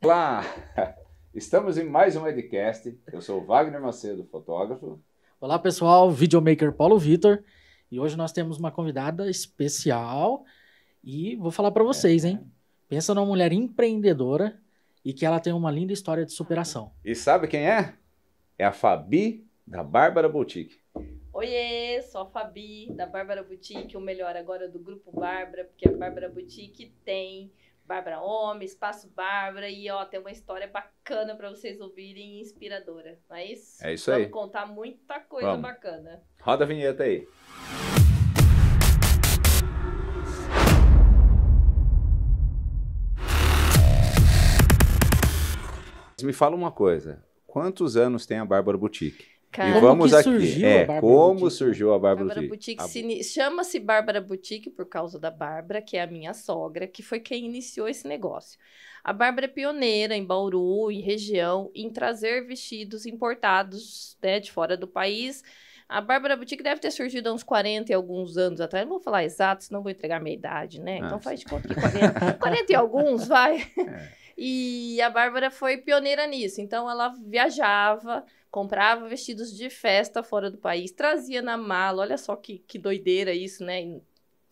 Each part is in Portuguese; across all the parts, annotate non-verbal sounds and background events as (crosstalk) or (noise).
Claro! Estamos em mais um Edcast. Eu sou Wagner Macedo, fotógrafo. Olá, pessoal. Videomaker Paulo Vitor. E hoje nós temos uma convidada especial. E vou falar para é. vocês, é. hein? Pensa numa mulher empreendedora e que ela tem uma linda história de superação. E sabe quem é? É a Fabi, da Bárbara Boutique. Oiê, sou a Fabi, da Bárbara Boutique, o melhor agora do Grupo Bárbara, porque a Bárbara Boutique tem Bárbara Homem, Espaço Bárbara, e ó, tem uma história bacana para vocês ouvirem inspiradora, não é isso? É isso Vamos aí. Vamos contar muita coisa Vamos. bacana. Roda a vinheta aí. Me fala uma coisa, quantos anos tem a Bárbara Boutique? e vamos aqui. Surgiu é, como Boutique. surgiu a Bárbara, Boutique? Boutique a... Chama-se Bárbara Boutique por causa da Bárbara, que é a minha sogra, que foi quem iniciou esse negócio. A Bárbara é pioneira em Bauru e região em trazer vestidos importados né, de fora do país. A Bárbara Boutique deve ter surgido há uns 40 e alguns anos atrás. Não vou falar exato, senão vou entregar a minha idade, né? Nossa. Então ah, faz de conta que 40, 40 (laughs) e alguns, vai. É. E a Bárbara foi pioneira nisso. Então ela viajava comprava vestidos de festa fora do país, trazia na mala. Olha só que, que doideira isso, né?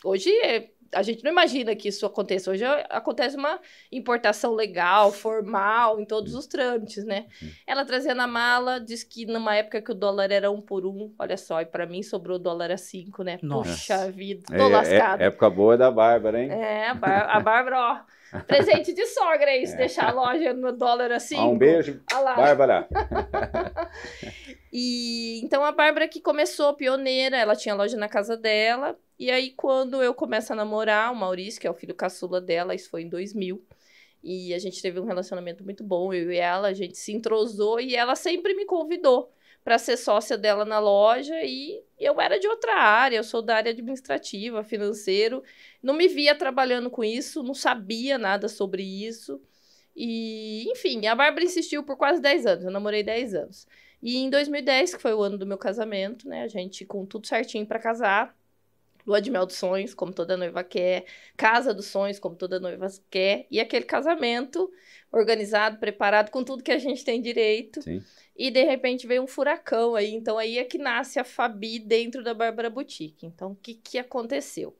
Hoje é a gente não imagina que isso aconteça. Hoje é, acontece uma importação legal, formal, em todos os trâmites, né? Ela trazia na mala, diz que numa época que o dólar era um por um, olha só, e para mim sobrou o dólar a cinco, né? Nossa. Puxa vida, é, tô é, lascada. É, época boa da Bárbara, hein? É, a, Bar a Bárbara, ó. Presente de sogra, isso, é. deixar a loja no dólar assim. um beijo, ah Bárbara. (laughs) e então a Bárbara que começou pioneira, ela tinha loja na casa dela, e aí, quando eu começo a namorar o Maurício, que é o filho caçula dela, isso foi em 2000, e a gente teve um relacionamento muito bom, eu e ela, a gente se entrosou e ela sempre me convidou para ser sócia dela na loja e eu era de outra área, eu sou da área administrativa, financeiro, não me via trabalhando com isso, não sabia nada sobre isso. E, enfim, a Bárbara insistiu por quase 10 anos, eu namorei 10 anos. E em 2010, que foi o ano do meu casamento, né, a gente com tudo certinho para casar, lua de mel dos sonhos, como toda noiva quer, casa dos sonhos, como toda noiva quer, e aquele casamento organizado, preparado, com tudo que a gente tem direito. Sim. E de repente veio um furacão aí, então aí é que nasce a Fabi dentro da Bárbara Boutique. Então, o que, que aconteceu?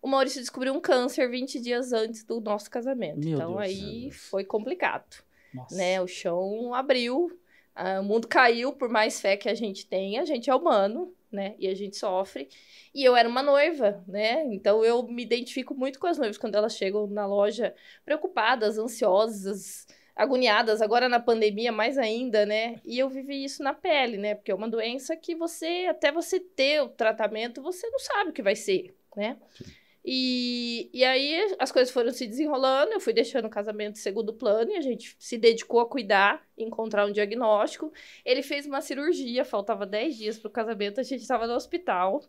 O Maurício descobriu um câncer 20 dias antes do nosso casamento. Meu então Deus aí Deus. foi complicado. Nossa. Né? O chão abriu, ah, o mundo caiu, por mais fé que a gente tenha, a gente é humano né? E a gente sofre. E eu era uma noiva, né? Então eu me identifico muito com as noivas quando elas chegam na loja preocupadas, ansiosas, agoniadas, agora na pandemia mais ainda, né? E eu vivi isso na pele, né? Porque é uma doença que você, até você ter o tratamento, você não sabe o que vai ser, né? Sim. E, e aí as coisas foram se desenrolando, eu fui deixando o casamento segundo plano e a gente se dedicou a cuidar, encontrar um diagnóstico. Ele fez uma cirurgia, faltava 10 dias para o casamento, a gente estava no hospital.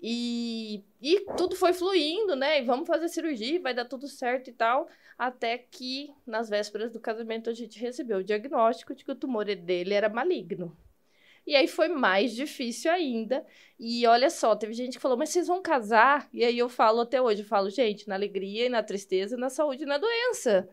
E, e tudo foi fluindo, né? E vamos fazer cirurgia, vai dar tudo certo e tal. Até que, nas vésperas do casamento, a gente recebeu o diagnóstico de que o tumor dele era maligno. E aí foi mais difícil ainda. E olha só, teve gente que falou, mas vocês vão casar? E aí eu falo até hoje, eu falo, gente, na alegria e na tristeza, na saúde e na doença.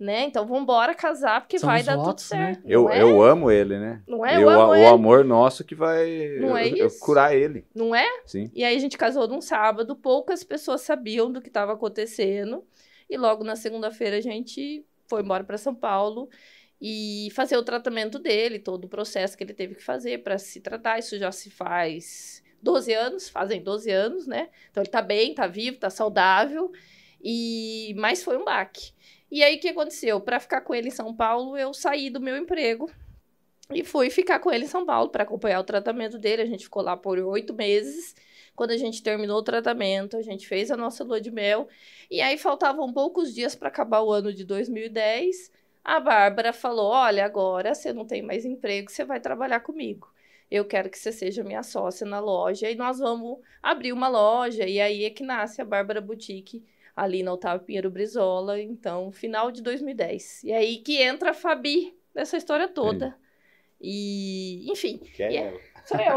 Né? Então vamos embora casar, porque São vai dar votos, tudo né? certo. Né? Eu, é? eu amo ele, né? Não é? Eu, eu amo o ele. amor nosso que vai eu, é eu curar ele. Não é? Sim. E aí a gente casou num sábado, poucas pessoas sabiam do que estava acontecendo. E logo na segunda-feira a gente foi embora para São Paulo e fazer o tratamento dele, todo o processo que ele teve que fazer para se tratar. Isso já se faz 12 anos, fazem 12 anos, né? Então ele tá bem, tá vivo, tá saudável. E mas foi um baque. E aí o que aconteceu? Para ficar com ele em São Paulo, eu saí do meu emprego e fui ficar com ele em São Paulo para acompanhar o tratamento dele. A gente ficou lá por oito meses. Quando a gente terminou o tratamento, a gente fez a nossa lua de mel. E aí faltavam poucos dias para acabar o ano de 2010. A Bárbara falou: Olha, agora você não tem mais emprego, você vai trabalhar comigo. Eu quero que você seja minha sócia na loja e nós vamos abrir uma loja. E aí é que nasce a Bárbara Boutique, ali na Otávio Pinheiro Brizola, então, final de 2010. E aí que entra a Fabi nessa história toda. E, enfim. Que é, é Sou eu.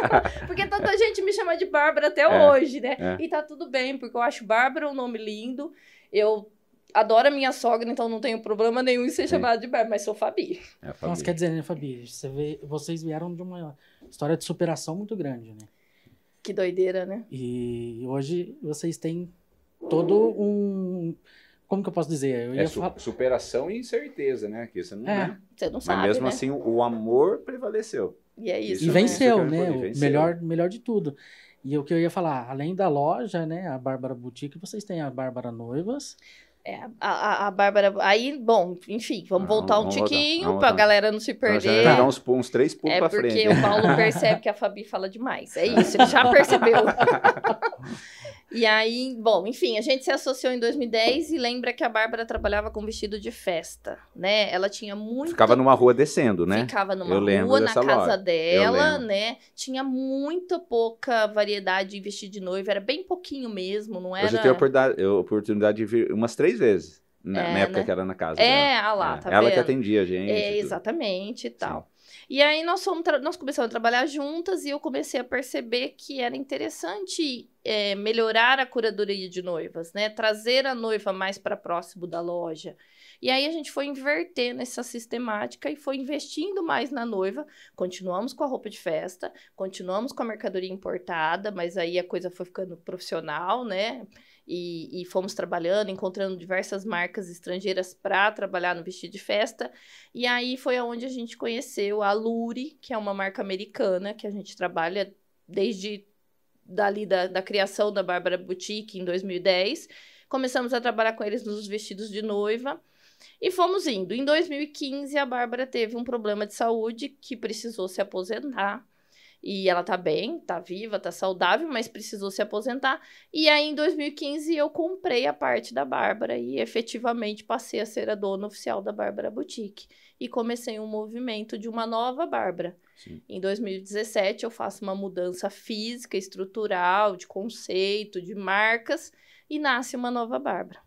(laughs) porque tanta gente me chama de Bárbara até é, hoje, né? É. E tá tudo bem, porque eu acho Bárbara um nome lindo. Eu adoro a minha sogra, então não tenho problema nenhum em ser Sim. chamada de Barbie, mas sou Fabi. É Fabi. Nossa, quer dizer, né, Fabi? Você vê, vocês vieram de uma história de superação muito grande, né? Que doideira, né? E hoje vocês têm todo um. Como que eu posso dizer? Eu é su falar... superação e incerteza, né? Que você não, é. né? Você não Mas sabe. Mas mesmo né? assim, o amor prevaleceu. E é isso. E né? venceu, né? né? Melhor, melhor de tudo. E o que eu ia falar, além da loja, né? A Bárbara Boutique, vocês têm a Bárbara Noivas. É, a, a Bárbara. Aí, bom, enfim, vamos voltar um tiquinho para a galera não se perder. Então, já uns, uns três pontos é pra frente. É porque o Paulo percebe que a Fabi fala demais. É isso, ele já percebeu. (laughs) e aí, bom, enfim, a gente se associou em 2010 e lembra que a Bárbara trabalhava com vestido de festa, né? Ela tinha muito. Ficava numa rua descendo, né? Ficava numa Eu rua, na casa loja. dela, né? Tinha muito pouca variedade de vestido de noiva, era bem pouquinho mesmo, não era? Eu já tenho a oportunidade de ver umas três três vezes. Na, é, época né? que era na casa. É, A ah lá, é. tá Ela vendo? que atendia a gente. É, exatamente e tal. Sim. E aí nós, fomos nós começamos a trabalhar juntas e eu comecei a perceber que era interessante é, melhorar a curadoria de noivas, né? Trazer a noiva mais para próximo da loja. E aí a gente foi invertendo essa sistemática e foi investindo mais na noiva. Continuamos com a roupa de festa, continuamos com a mercadoria importada, mas aí a coisa foi ficando profissional, né? e, e fomos trabalhando, encontrando diversas marcas estrangeiras para trabalhar no vestido de festa. E aí foi aonde a gente conheceu a Lure, que é uma marca americana que a gente trabalha desde dali da, da criação da Bárbara Boutique em 2010. Começamos a trabalhar com eles nos vestidos de noiva. E fomos indo. Em 2015, a Bárbara teve um problema de saúde que precisou se aposentar. E ela tá bem, tá viva, tá saudável, mas precisou se aposentar. E aí, em 2015, eu comprei a parte da Bárbara e efetivamente passei a ser a dona oficial da Bárbara Boutique. E comecei um movimento de uma nova Bárbara. Em 2017, eu faço uma mudança física, estrutural, de conceito, de marcas, e nasce uma nova Bárbara.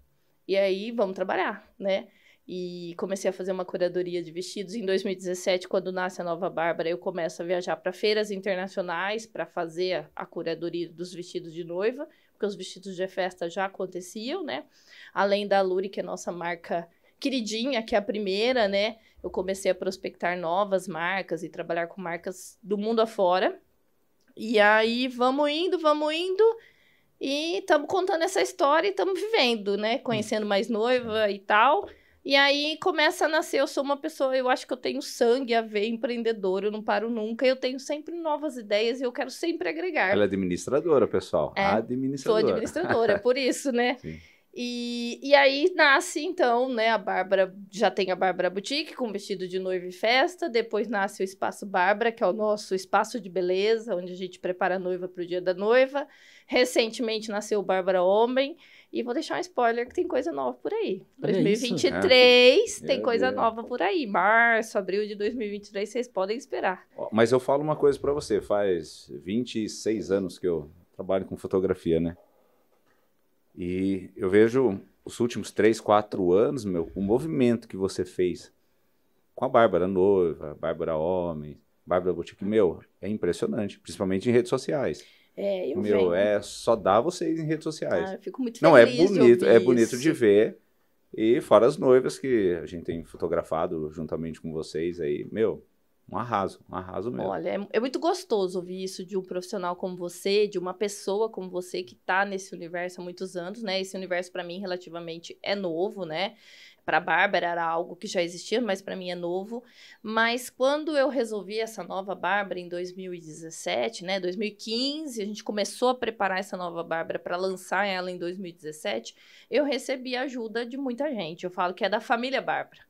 E aí, vamos trabalhar, né? e comecei a fazer uma curadoria de vestidos. Em 2017, quando nasce a Nova Bárbara, eu começo a viajar para feiras internacionais para fazer a curadoria dos vestidos de noiva, porque os vestidos de festa já aconteciam, né? Além da Luri, que é nossa marca queridinha, que é a primeira, né? Eu comecei a prospectar novas marcas e trabalhar com marcas do mundo afora. E aí, vamos indo, vamos indo. E estamos contando essa história e estamos vivendo, né? Hum. Conhecendo mais noiva e tal. E aí começa a nascer, eu sou uma pessoa, eu acho que eu tenho sangue a ver empreendedor, eu não paro nunca, eu tenho sempre novas ideias e eu quero sempre agregar. Ela é administradora, pessoal. É, administradora. Sou administradora, é por isso, né? (laughs) Sim. E, e aí nasce, então, né? A Bárbara já tem a Bárbara Boutique com vestido de noiva e festa. Depois nasce o Espaço Bárbara, que é o nosso espaço de beleza, onde a gente prepara a noiva para o dia da noiva. Recentemente nasceu o Bárbara Homem. E vou deixar um spoiler que tem coisa nova por aí. Olha 2023 é, tem é coisa nova por aí. Março, abril de 2023, vocês podem esperar. Mas eu falo uma coisa para você: faz 26 anos que eu trabalho com fotografia, né? E eu vejo os últimos três, quatro anos, meu, o movimento que você fez com a Bárbara noiva, Bárbara homem, Bárbara Boutique, meu, é impressionante, principalmente em redes sociais. É, eu Meu, venho. é só dar vocês em redes sociais. Ah, eu fico muito feliz Não, é bonito, é bonito isso. de ver. E fora as noivas que a gente tem fotografado juntamente com vocês aí, meu, um arraso, um arraso mesmo. Olha, é, é, muito gostoso ouvir isso de um profissional como você, de uma pessoa como você que está nesse universo há muitos anos, né? Esse universo para mim relativamente é novo, né? Para Bárbara era algo que já existia, mas para mim é novo. Mas quando eu resolvi essa nova Bárbara em 2017, né, 2015, a gente começou a preparar essa nova Bárbara para lançar ela em 2017, eu recebi a ajuda de muita gente. Eu falo que é da família Bárbara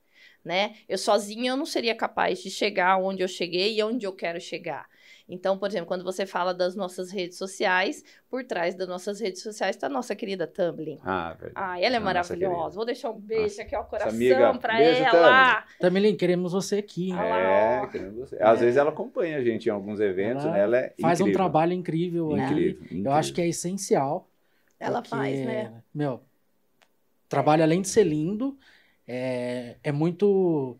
né? Eu sozinha eu não seria capaz de chegar onde eu cheguei e onde eu quero chegar. Então, por exemplo, quando você fala das nossas redes sociais, por trás das nossas redes sociais está a nossa querida Tumblin. Ah, verdade. Ah, ela é nossa maravilhosa. Querida. Vou deixar um beijo nossa. aqui ao coração para ela. Tumblin, queremos você aqui. É, queremos você. Às é. vezes ela acompanha a gente em alguns eventos, ela né? Ela é faz incrível. um trabalho incrível, incrível, incrível. Eu acho que é essencial. Ela porque, faz, né? Meu, trabalho além de ser lindo, é, é muito.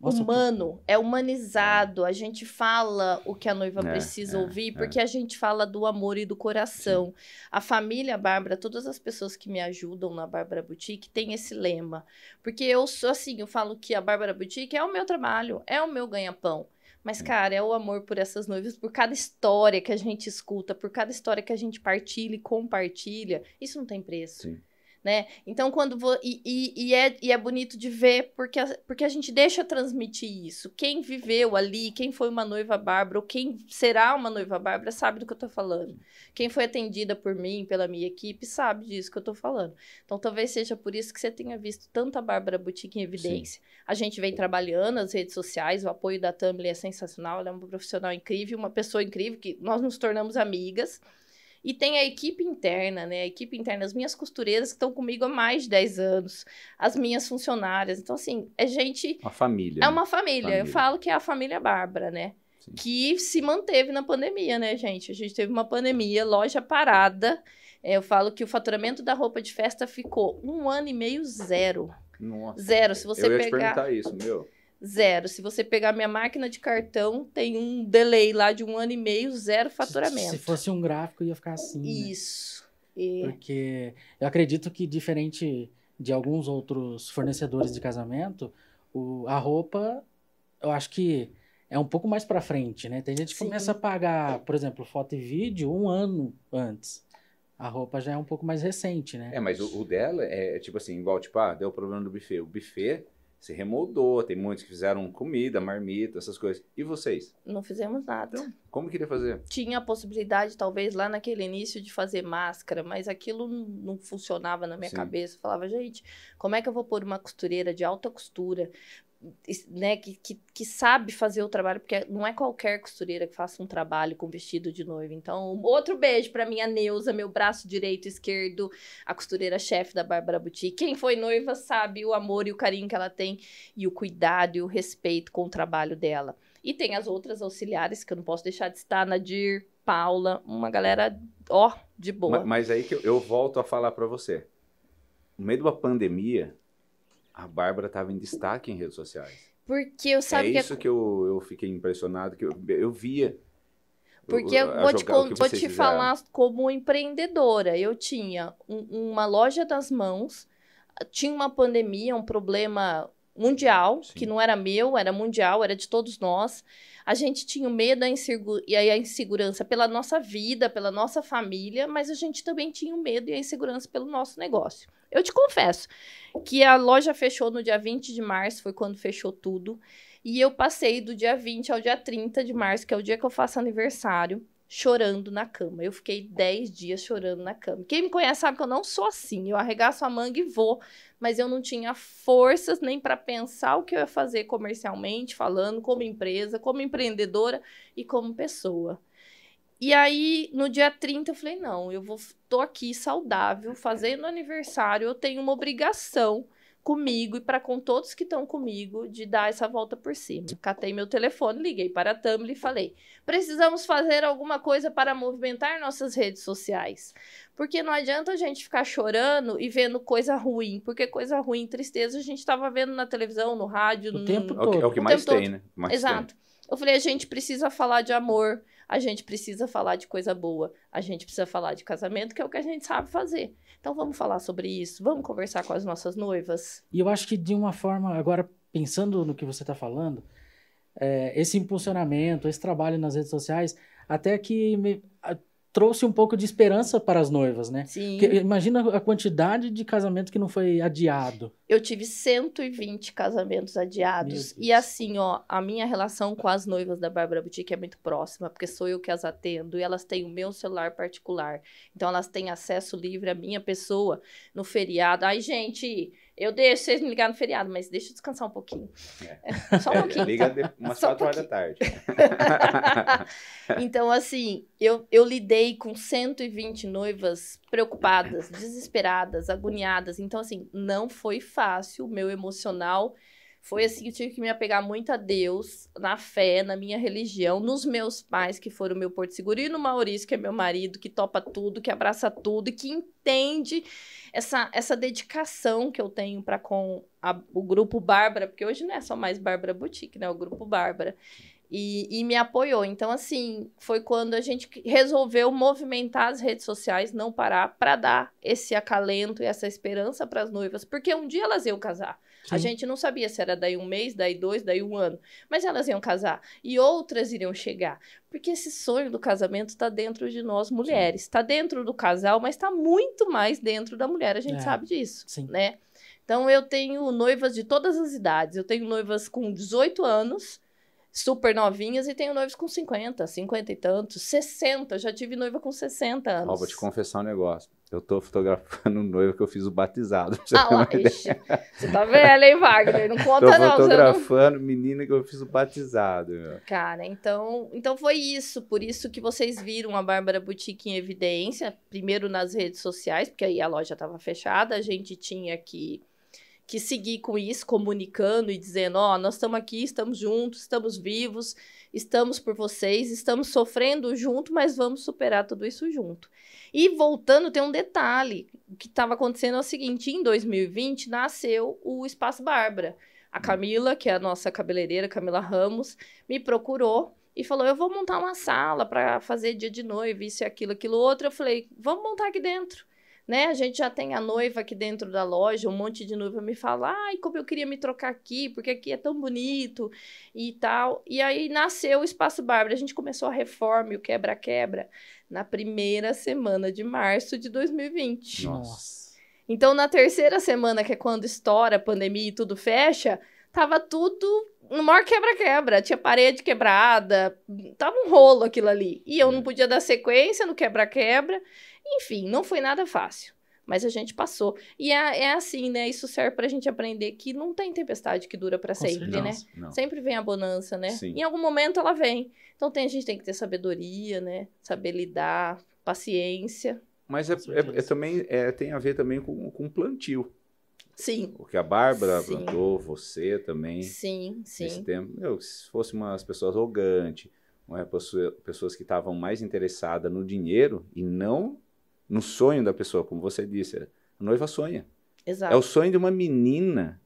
Nossa, humano, é humanizado. A gente fala o que a noiva é, precisa é, ouvir, é. porque é. a gente fala do amor e do coração. Sim. A família Bárbara, todas as pessoas que me ajudam na Bárbara Boutique têm esse lema. Porque eu sou assim, eu falo que a Bárbara Boutique é o meu trabalho, é o meu ganha-pão. Mas, cara, é o amor por essas noivas, por cada história que a gente escuta, por cada história que a gente partilha e compartilha. Isso não tem preço. Sim né? Então, quando. Vou, e, e, e, é, e é bonito de ver, porque a, porque a gente deixa transmitir isso. Quem viveu ali, quem foi uma noiva Bárbara, ou quem será uma noiva Bárbara, sabe do que eu tô falando. Quem foi atendida por mim, pela minha equipe, sabe disso que eu tô falando. Então, talvez seja por isso que você tenha visto tanta Bárbara Boutique em evidência. Sim. A gente vem trabalhando as redes sociais, o apoio da Tumblr é sensacional, ela é uma profissional incrível, uma pessoa incrível, que nós nos tornamos amigas. E tem a equipe interna, né? A equipe interna, as minhas costureiras que estão comigo há mais de 10 anos, as minhas funcionárias. Então, assim, é gente. Uma família. É né? uma família. família. Eu falo que é a família Bárbara, né? Sim. Que se manteve na pandemia, né, gente? A gente teve uma pandemia, loja parada. É, eu falo que o faturamento da roupa de festa ficou um ano e meio zero. Nossa. Zero. Se você eu ia pegar. Te perguntar isso, meu zero. Se você pegar minha máquina de cartão, tem um delay lá de um ano e meio, zero faturamento. Se, se fosse um gráfico, ia ficar assim. Né? Isso. Né? E... Porque eu acredito que, diferente de alguns outros fornecedores de casamento, o, a roupa, eu acho que é um pouco mais para frente, né? Tem gente que Sim. começa a pagar, por exemplo, foto e vídeo um ano antes. A roupa já é um pouco mais recente, né? É, mas o, o dela é, é tipo assim, igual, tipo, ah, deu o problema do buffet. O buffet se remoldou, tem muitos que fizeram comida, marmita, essas coisas. E vocês? Não fizemos nada. Então, como queria fazer? Tinha a possibilidade, talvez, lá naquele início de fazer máscara, mas aquilo não funcionava na minha Sim. cabeça. Eu falava, gente, como é que eu vou pôr uma costureira de alta costura né, que, que, que, sabe fazer o trabalho, porque não é qualquer costureira que faça um trabalho com vestido de noiva. Então, outro beijo para minha Neuza, meu braço direito e esquerdo, a costureira-chefe da Bárbara Boutique. Quem foi noiva sabe o amor e o carinho que ela tem, e o cuidado e o respeito com o trabalho dela. E tem as outras auxiliares, que eu não posso deixar de estar, Nadir, Paula, uma galera, ó, de boa. Mas, mas aí que eu, eu volto a falar para você. No meio de uma pandemia, a Bárbara estava em destaque em redes sociais. Porque eu sabia. É que isso a... que eu, eu fiquei impressionado, que eu, eu via. Porque eu vou te, vou te fizeram. falar como empreendedora. Eu tinha um, uma loja nas mãos, tinha uma pandemia, um problema mundial, Sim. que não era meu, era mundial, era de todos nós. A gente tinha o medo e a insegurança pela nossa vida, pela nossa família, mas a gente também tinha o medo e a insegurança pelo nosso negócio. Eu te confesso que a loja fechou no dia 20 de março, foi quando fechou tudo, e eu passei do dia 20 ao dia 30 de março, que é o dia que eu faço aniversário, chorando na cama. Eu fiquei 10 dias chorando na cama. Quem me conhece sabe que eu não sou assim. Eu arregaço a manga e vou. Mas eu não tinha forças nem para pensar o que eu ia fazer comercialmente, falando como empresa, como empreendedora e como pessoa. E aí, no dia 30, eu falei: não, eu vou, tô aqui saudável, fazendo aniversário, eu tenho uma obrigação comigo e para com todos que estão comigo de dar essa volta por cima. Catei meu telefone, liguei para a Tumblr e falei: precisamos fazer alguma coisa para movimentar nossas redes sociais. Porque não adianta a gente ficar chorando e vendo coisa ruim, porque coisa ruim, tristeza, a gente estava vendo na televisão, no rádio, o no tempo é todo. É o que, né? mais tem, todo. né? Mais Exato. Tem. Eu falei: a gente precisa falar de amor a gente precisa falar de coisa boa, a gente precisa falar de casamento, que é o que a gente sabe fazer. Então vamos falar sobre isso, vamos conversar com as nossas noivas. E eu acho que de uma forma, agora pensando no que você está falando, é, esse impulsionamento, esse trabalho nas redes sociais, até que me trouxe um pouco de esperança para as noivas, né? Sim. Porque imagina a quantidade de casamento que não foi adiado. Eu tive 120 casamentos adiados. E assim, ó, a minha relação com as noivas da Bárbara Boutique é muito próxima, porque sou eu que as atendo e elas têm o meu celular particular. Então elas têm acesso livre à minha pessoa no feriado. Ai, gente, eu deixo vocês me ligar no feriado, mas deixa eu descansar um pouquinho. É. (laughs) Só um pouquinho. Liga umas quatro horas da tarde. (laughs) então, assim, eu, eu lidei com 120 noivas preocupadas, desesperadas, agoniadas. Então, assim, não foi fácil. O meu emocional foi assim que eu tive que me apegar muito a Deus, na fé, na minha religião, nos meus pais, que foram o meu porto seguro, e no Maurício, que é meu marido, que topa tudo, que abraça tudo e que entende essa, essa dedicação que eu tenho para com a, o Grupo Bárbara, porque hoje não é só mais Bárbara Boutique, né? É o Grupo Bárbara. E, e, me apoiou. Então, assim, foi quando a gente resolveu movimentar as redes sociais, não parar, para dar esse acalento e essa esperança para as noivas, porque um dia elas iam casar. Sim. A gente não sabia se era daí um mês, daí dois, daí um ano. Mas elas iam casar e outras iriam chegar. Porque esse sonho do casamento está dentro de nós mulheres. Está dentro do casal, mas está muito mais dentro da mulher. A gente é. sabe disso, Sim. né? Então, eu tenho noivas de todas as idades. Eu tenho noivas com 18 anos, super novinhas, e tenho noivas com 50, 50 e tantos, 60. Eu já tive noiva com 60 anos. Ó, vou te confessar um negócio. Eu estou fotografando um noivo que eu fiz o batizado. Você ah, lá, Você tá velho, hein, Wagner? Não conta, tô não. Estou fotografando não... menina que eu fiz o batizado. Meu. Cara, então, então foi isso. Por isso que vocês viram a Bárbara Boutique em evidência. Primeiro nas redes sociais, porque aí a loja estava fechada. A gente tinha que que seguir com isso, comunicando e dizendo: ó, oh, nós estamos aqui, estamos juntos, estamos vivos, estamos por vocês, estamos sofrendo junto, mas vamos superar tudo isso junto. E voltando, tem um detalhe: o que estava acontecendo é o seguinte, em 2020 nasceu o Espaço Bárbara. A Camila, que é a nossa cabeleireira, Camila Ramos, me procurou e falou: Eu vou montar uma sala para fazer dia de noiva, isso e aquilo, aquilo outro. Eu falei: Vamos montar aqui dentro né? A gente já tem a noiva aqui dentro da loja, um monte de noiva me fala, ai, como eu queria me trocar aqui, porque aqui é tão bonito e tal. E aí nasceu o Espaço Bárbara, a gente começou a reforma e o quebra-quebra na primeira semana de março de 2020. Nossa. Então, na terceira semana, que é quando estoura a pandemia e tudo fecha, tava tudo no maior quebra-quebra. Tinha parede quebrada, tava um rolo aquilo ali. E eu não é. podia dar sequência no quebra-quebra. Enfim, não foi nada fácil, mas a gente passou. E é, é assim, né? Isso serve para a gente aprender que não tem tempestade que dura para sempre, certeza. né? Não, não. Sempre vem a bonança, né? Sim. Em algum momento ela vem. Então tem, a gente tem que ter sabedoria, né? Saber lidar, paciência. Mas é, é, é também é, tem a ver também com, com plantio. Sim. O que a Bárbara sim. plantou, você também. Sim, sim. Nesse tempo, meu, se fosse umas pessoas arrogantes, é, pessoas que estavam mais interessadas no dinheiro e não no sonho da pessoa, como você disse. A noiva sonha. Exato. É o sonho de uma menina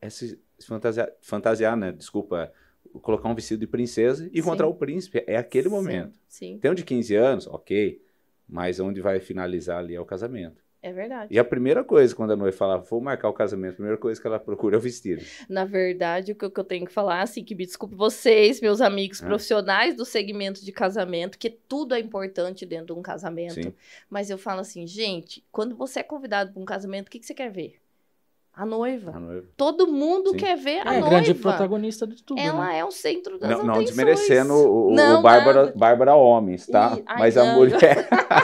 é se, se fantasiar, fantasiar, né? Desculpa, colocar um vestido de princesa e encontrar Sim. o príncipe. É aquele Sim. momento. Sim. Tem um de 15 anos, ok, mas onde vai finalizar ali é o casamento. É verdade. E a primeira coisa, quando a noiva fala, vou marcar o casamento, a primeira coisa que ela procura é o vestido. Na verdade, o que eu tenho que falar, é assim, que me desculpe vocês, meus amigos ah. profissionais do segmento de casamento, que tudo é importante dentro de um casamento. Sim. Mas eu falo assim, gente, quando você é convidado para um casamento, o que, que você quer ver? A noiva. a noiva. Todo mundo Sim. quer ver é, a noiva. É a grande protagonista de tudo. Ela né? é o centro das não, atenções. Não desmerecendo o, não, o Bárbara, Bárbara Homens, tá? E, ai, Mas não. a mulher... (laughs)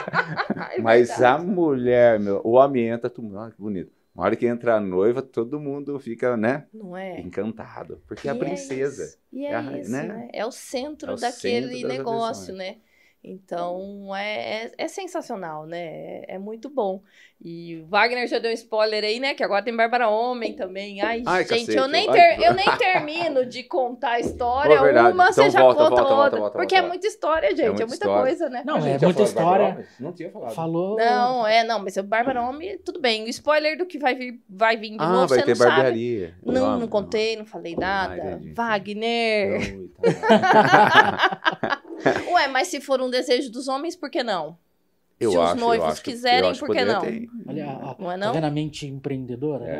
É Mas a mulher, meu, o homem entra, tu, olha ah, que bonito. Na hora que entra a noiva, todo mundo fica, né? Não é? Encantado. Porque e é a é princesa. É e é, é a, isso, né? né? É o centro é o daquele centro negócio, né? Então, é, é, é, sensacional, né? É, muito bom. E o Wagner já deu um spoiler aí, né? Que agora tem Bárbara Homem também. Ai, Ai gente, eu nem, ter, eu nem termino de contar a história. uma então, você já volta, conta volta, outra. Volta, porque é muita história, é gente. É, muita, é muita coisa, né? Não, é muita história. Não tinha falado. Falou. Não, é, não, mas o Bárbara Homem, tudo bem. O spoiler do que vai vir, vai vir de ah, novo, vai você ter não barbearia. Não, não, não contei, não falei ah, nada. Ai, Wagner. Então, tá. (laughs) Ué, mas se for um desejo dos homens, por que não? Eu se acho, os noivos acho, quiserem, por que não? Ter... Olha, a, não é tá não? mente empreendedora, né?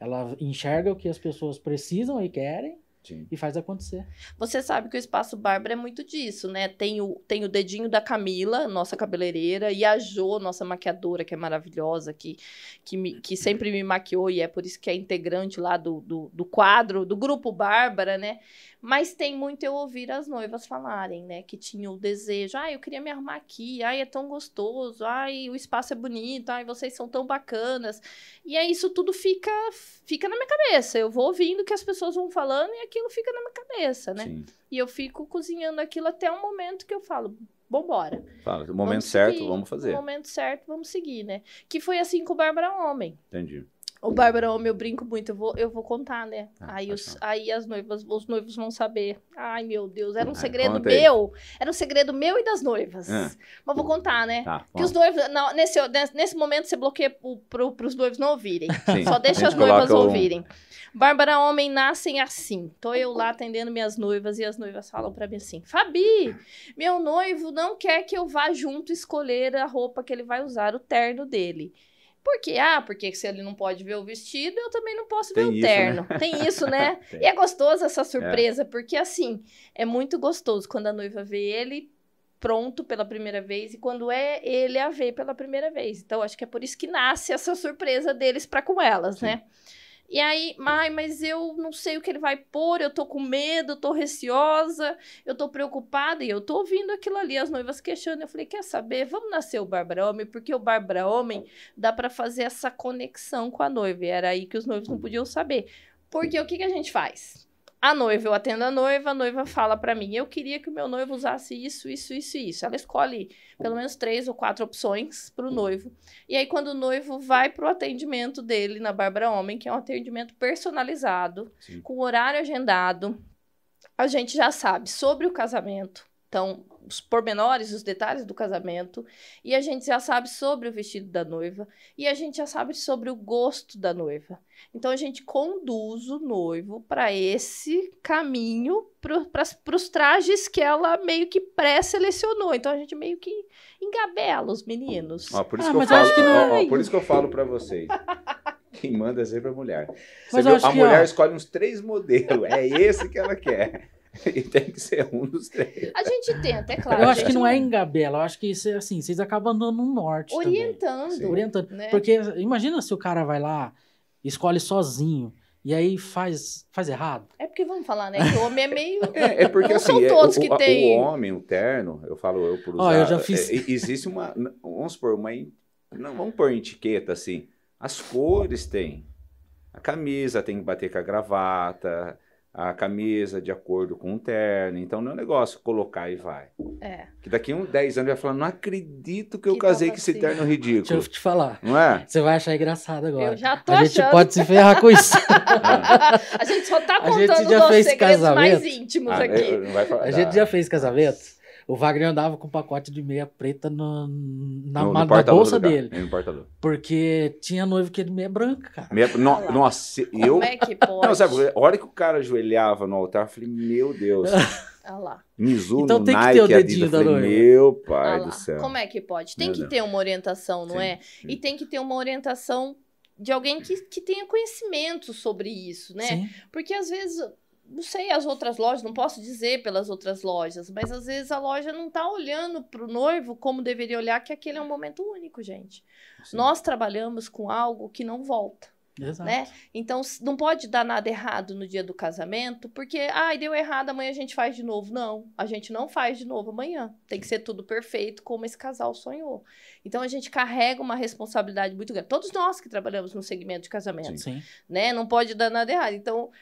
é. ela enxerga o que as pessoas precisam e querem Sim. e faz acontecer. Você sabe que o Espaço Bárbara é muito disso, né? Tem o, tem o dedinho da Camila, nossa cabeleireira, e a Jo, nossa maquiadora, que é maravilhosa, que, que, me, que sempre me maquiou e é por isso que é integrante lá do, do, do quadro, do Grupo Bárbara, né? Mas tem muito eu ouvir as noivas falarem, né? Que tinham o desejo, ah, eu queria me arrumar aqui, ai, é tão gostoso, ai, o espaço é bonito, ai, vocês são tão bacanas. E aí isso tudo fica, fica na minha cabeça. Eu vou ouvindo que as pessoas vão falando e aquilo fica na minha cabeça, né? Sim. E eu fico cozinhando aquilo até o momento que eu falo, vambora. Fala, o momento vamos certo, seguir, vamos fazer. O momento certo, vamos seguir, né? Que foi assim com o Bárbara Homem. Entendi. O Bárbara, eu brinco muito, eu vou, eu vou contar, né? Ah, aí, os, aí as noivas, os noivos vão saber. Ai, meu Deus, era um ah, segredo meu. Era um segredo meu e das noivas. Ah. Mas vou contar, né? Tá, que os noivos, não, nesse, nesse momento você bloqueia pro, pro, os noivos não ouvirem. (laughs) Sim. Só deixa as noivas ouvirem. Um... Bárbara, homem, nascem assim. Tô eu lá atendendo minhas noivas e as noivas falam para mim assim: Fabi, meu noivo não quer que eu vá junto escolher a roupa que ele vai usar, o terno dele. Por quê? Ah, porque se ele não pode ver o vestido, eu também não posso Tem ver o né? terno. Né? Tem isso, né? (laughs) Tem. E é gostoso essa é. surpresa, é. porque assim, é muito gostoso quando a noiva vê ele pronto pela primeira vez e quando é ele a ver pela primeira vez. Então, acho que é por isso que nasce essa surpresa deles para com elas, Sim. né? E aí, ai, mas eu não sei o que ele vai pôr, eu tô com medo, eu tô receosa, eu tô preocupada, e eu tô ouvindo aquilo ali, as noivas queixando. Eu falei, quer saber? Vamos nascer o Bárbara Homem, porque o Bárbara Homem dá para fazer essa conexão com a noiva. E era aí que os noivos não podiam saber. Porque o que, que a gente faz? A noiva, eu atendo a noiva, a noiva fala para mim: eu queria que o meu noivo usasse isso, isso, isso e isso. Ela escolhe pelo menos três ou quatro opções para o hum. noivo. E aí, quando o noivo vai para o atendimento dele na Bárbara Homem, que é um atendimento personalizado, Sim. com horário agendado, a gente já sabe sobre o casamento, então, os pormenores, os detalhes do casamento, e a gente já sabe sobre o vestido da noiva, e a gente já sabe sobre o gosto da noiva. Então, a gente conduz o noivo para esse caminho, para os trajes que ela meio que pré-selecionou. Então, a gente meio que engabela os meninos. Ó, por, isso ah, que eu falo, que é ó, por isso que eu falo para vocês. Quem manda é sempre a mulher. Você viu? A mulher escolhe uns três modelos. É esse que ela quer. (laughs) E tem que ser um dos três. A gente tenta, é claro. Eu acho né? que não é tipo, engabela, eu acho que isso é assim, vocês acabam andando no norte. Orientando. Também, orientando. Né? Porque imagina se o cara vai lá, escolhe sozinho. E aí faz, faz errado. É porque vamos falar, né? Que o homem é meio. (laughs) É, é porque não assim, são é, todos é, o, que tem. O homem, o terno, eu falo eu por usar. eu já fiz. É, existe uma. Vamos supor, uma. Não, vamos pôr etiqueta assim. As cores tem. A camisa tem que bater com a gravata a camisa de acordo com o terno. Então não é um negócio colocar e vai. É. Que daqui uns 10 anos vai falar: não acredito que, eu que casei com assim. esse terno ridículo. Deixa eu te falar. Não é? Você vai achar engraçado agora. Eu já tô a achando. gente pode se ferrar com isso. (laughs) a gente só tá contando os segredos casamento. mais íntimos ah, aqui. falar, a gente já fez casamento? O Wagner andava com um pacote de meia preta no, na, no, no na bolsa dele. Porque tinha noivo que ele de meia branca, cara. Meia, no, nossa, eu. Como é que pode? Não, sabe, a hora que o cara ajoelhava no altar, eu falei, meu Deus. (laughs) Olha lá. Mizuno, então tem Nike, que ter o dedinho Adidas, da noiva. Meu pai do céu. Como é que pode? Tem meu que Deus. ter uma orientação, não sim, é? Sim. E tem que ter uma orientação de alguém que, que tenha conhecimento sobre isso, né? Sim. Porque às vezes não sei as outras lojas, não posso dizer pelas outras lojas, mas às vezes a loja não está olhando para o noivo como deveria olhar, que aquele é um momento único, gente. Sim. Nós trabalhamos com algo que não volta. Exato. Né? Então, não pode dar nada errado no dia do casamento, porque, ai, ah, deu errado, amanhã a gente faz de novo. Não, a gente não faz de novo amanhã. Tem que ser tudo perfeito, como esse casal sonhou. Então, a gente carrega uma responsabilidade muito grande. Todos nós que trabalhamos no segmento de casamento, Sim. né? Não pode dar nada errado. Então,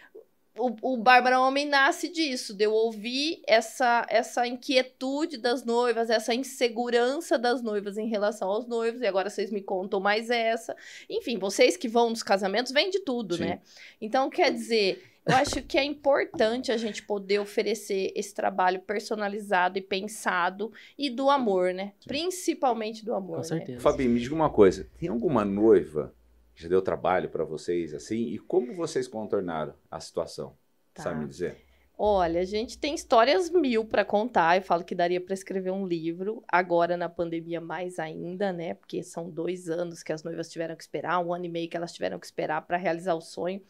o, o Bárbara Homem nasce disso, de eu ouvir essa, essa inquietude das noivas, essa insegurança das noivas em relação aos noivos, e agora vocês me contam mais essa. Enfim, vocês que vão nos casamentos, vem de tudo, Sim. né? Então, quer dizer, eu acho que é importante a gente poder oferecer esse trabalho personalizado e pensado e do amor, né? Sim. Principalmente do amor. Com né? certeza. Né? Fabi, me diga uma coisa: tem alguma noiva já deu trabalho para vocês assim? E como vocês contornaram a situação? Tá. Sabe me dizer? Olha, a gente tem histórias mil para contar. Eu falo que daria para escrever um livro. Agora na pandemia mais ainda, né? Porque são dois anos que as noivas tiveram que esperar, um ano e meio que elas tiveram que esperar para realizar o sonho.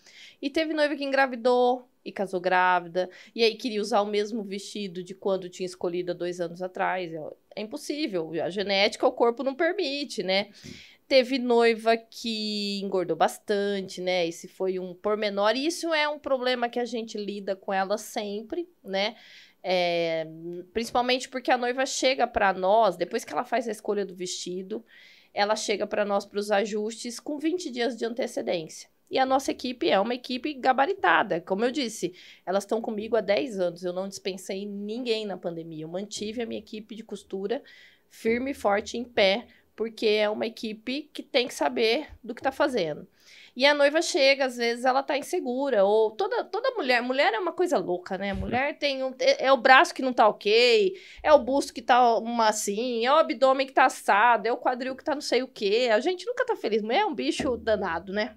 E teve noiva que engravidou e casou grávida. E aí queria usar o mesmo vestido de quando tinha escolhido há dois anos atrás. É, é impossível. A genética, o corpo não permite, né? Sim. Teve noiva que engordou bastante, né? Esse foi um pormenor. E isso é um problema que a gente lida com ela sempre, né? É, principalmente porque a noiva chega para nós, depois que ela faz a escolha do vestido, ela chega para nós para os ajustes com 20 dias de antecedência. E a nossa equipe é uma equipe gabaritada. Como eu disse, elas estão comigo há 10 anos. Eu não dispensei ninguém na pandemia. Eu mantive a minha equipe de costura firme e forte em pé porque é uma equipe que tem que saber do que está fazendo. E a noiva chega, às vezes ela tá insegura, ou toda, toda mulher, mulher é uma coisa louca, né? Mulher é. tem um, é, é o braço que não tá ok, é o busto que tá uma assim, é o abdômen que tá assado, é o quadril que tá não sei o quê. A gente nunca tá feliz, mulher é um bicho danado, né?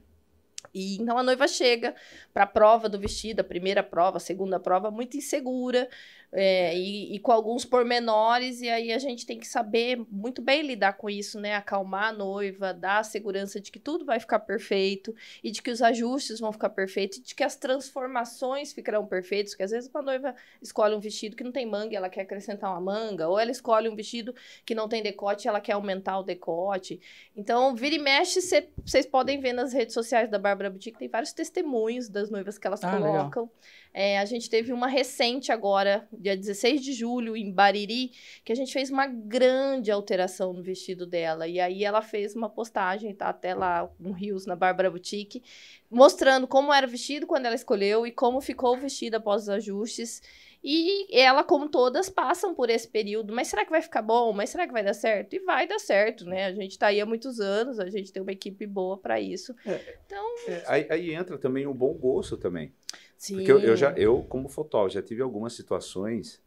E então a noiva chega para a prova do vestido, a primeira prova, a segunda prova, muito insegura, é, e, e, com alguns pormenores, e aí a gente tem que saber muito bem lidar com isso, né? Acalmar a noiva, dar a segurança de que tudo vai ficar perfeito, e de que os ajustes vão ficar perfeitos, e de que as transformações ficarão perfeitas, porque às vezes uma noiva escolhe um vestido que não tem manga, e ela quer acrescentar uma manga, ou ela escolhe um vestido que não tem decote, ela quer aumentar o decote. Então, vira e mexe, vocês cê, podem ver nas redes sociais da Bárbara Boutique, tem vários testemunhos das noivas que elas ah, colocam. Legal. É, a gente teve uma recente agora, dia 16 de julho, em Bariri, que a gente fez uma grande alteração no vestido dela. E aí ela fez uma postagem, tá até lá um Rios, na Bárbara Boutique, mostrando como era o vestido quando ela escolheu e como ficou o vestido após os ajustes. E ela, como todas, passam por esse período. Mas será que vai ficar bom? Mas será que vai dar certo? E vai dar certo, né? A gente está aí há muitos anos, a gente tem uma equipe boa para isso. É, então. É, aí, aí, entra também o um bom gosto também. Sim. Porque eu, eu, já, eu como fotógrafo, já tive algumas situações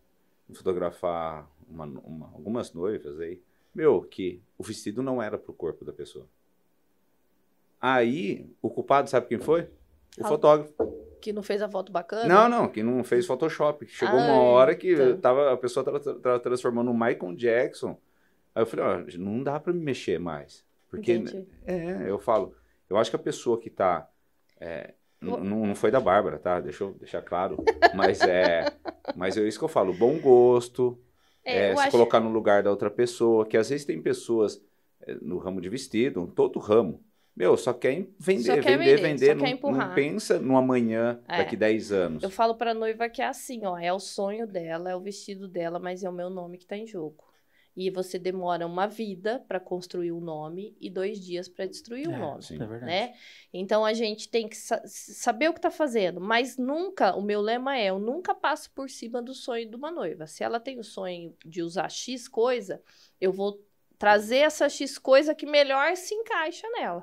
de fotografar uma, uma, algumas noivas aí, meu, que o vestido não era pro corpo da pessoa. Aí, o culpado sabe quem foi? O ah, fotógrafo. Que não fez a foto bacana? Não, não, que não fez Photoshop. Chegou uma ah, hora que então. tava, a pessoa estava transformando o Michael Jackson. Aí eu falei, ó, não dá para me mexer mais. Porque, Entendi. Né, é, eu falo, eu acho que a pessoa que está é, não, não foi da Bárbara, tá? Deixa eu deixar claro. Mas é, (laughs) mas é isso que eu falo, bom gosto, é, é, se acho... colocar no lugar da outra pessoa, que às vezes tem pessoas eh, no ramo de vestido, todo ramo, meu, só quer vender, só quer vender, vender, vender não, não, pensa no amanhã, é. daqui 10 anos. Eu falo pra noiva que é assim, ó, é o sonho dela, é o vestido dela, mas é o meu nome que tá em jogo. E você demora uma vida para construir um nome e dois dias para destruir um é, nome. Sim, é verdade. Né? Então a gente tem que sa saber o que está fazendo, mas nunca, o meu lema é: eu nunca passo por cima do sonho de uma noiva. Se ela tem o sonho de usar X coisa, eu vou trazer essa X coisa que melhor se encaixa nela.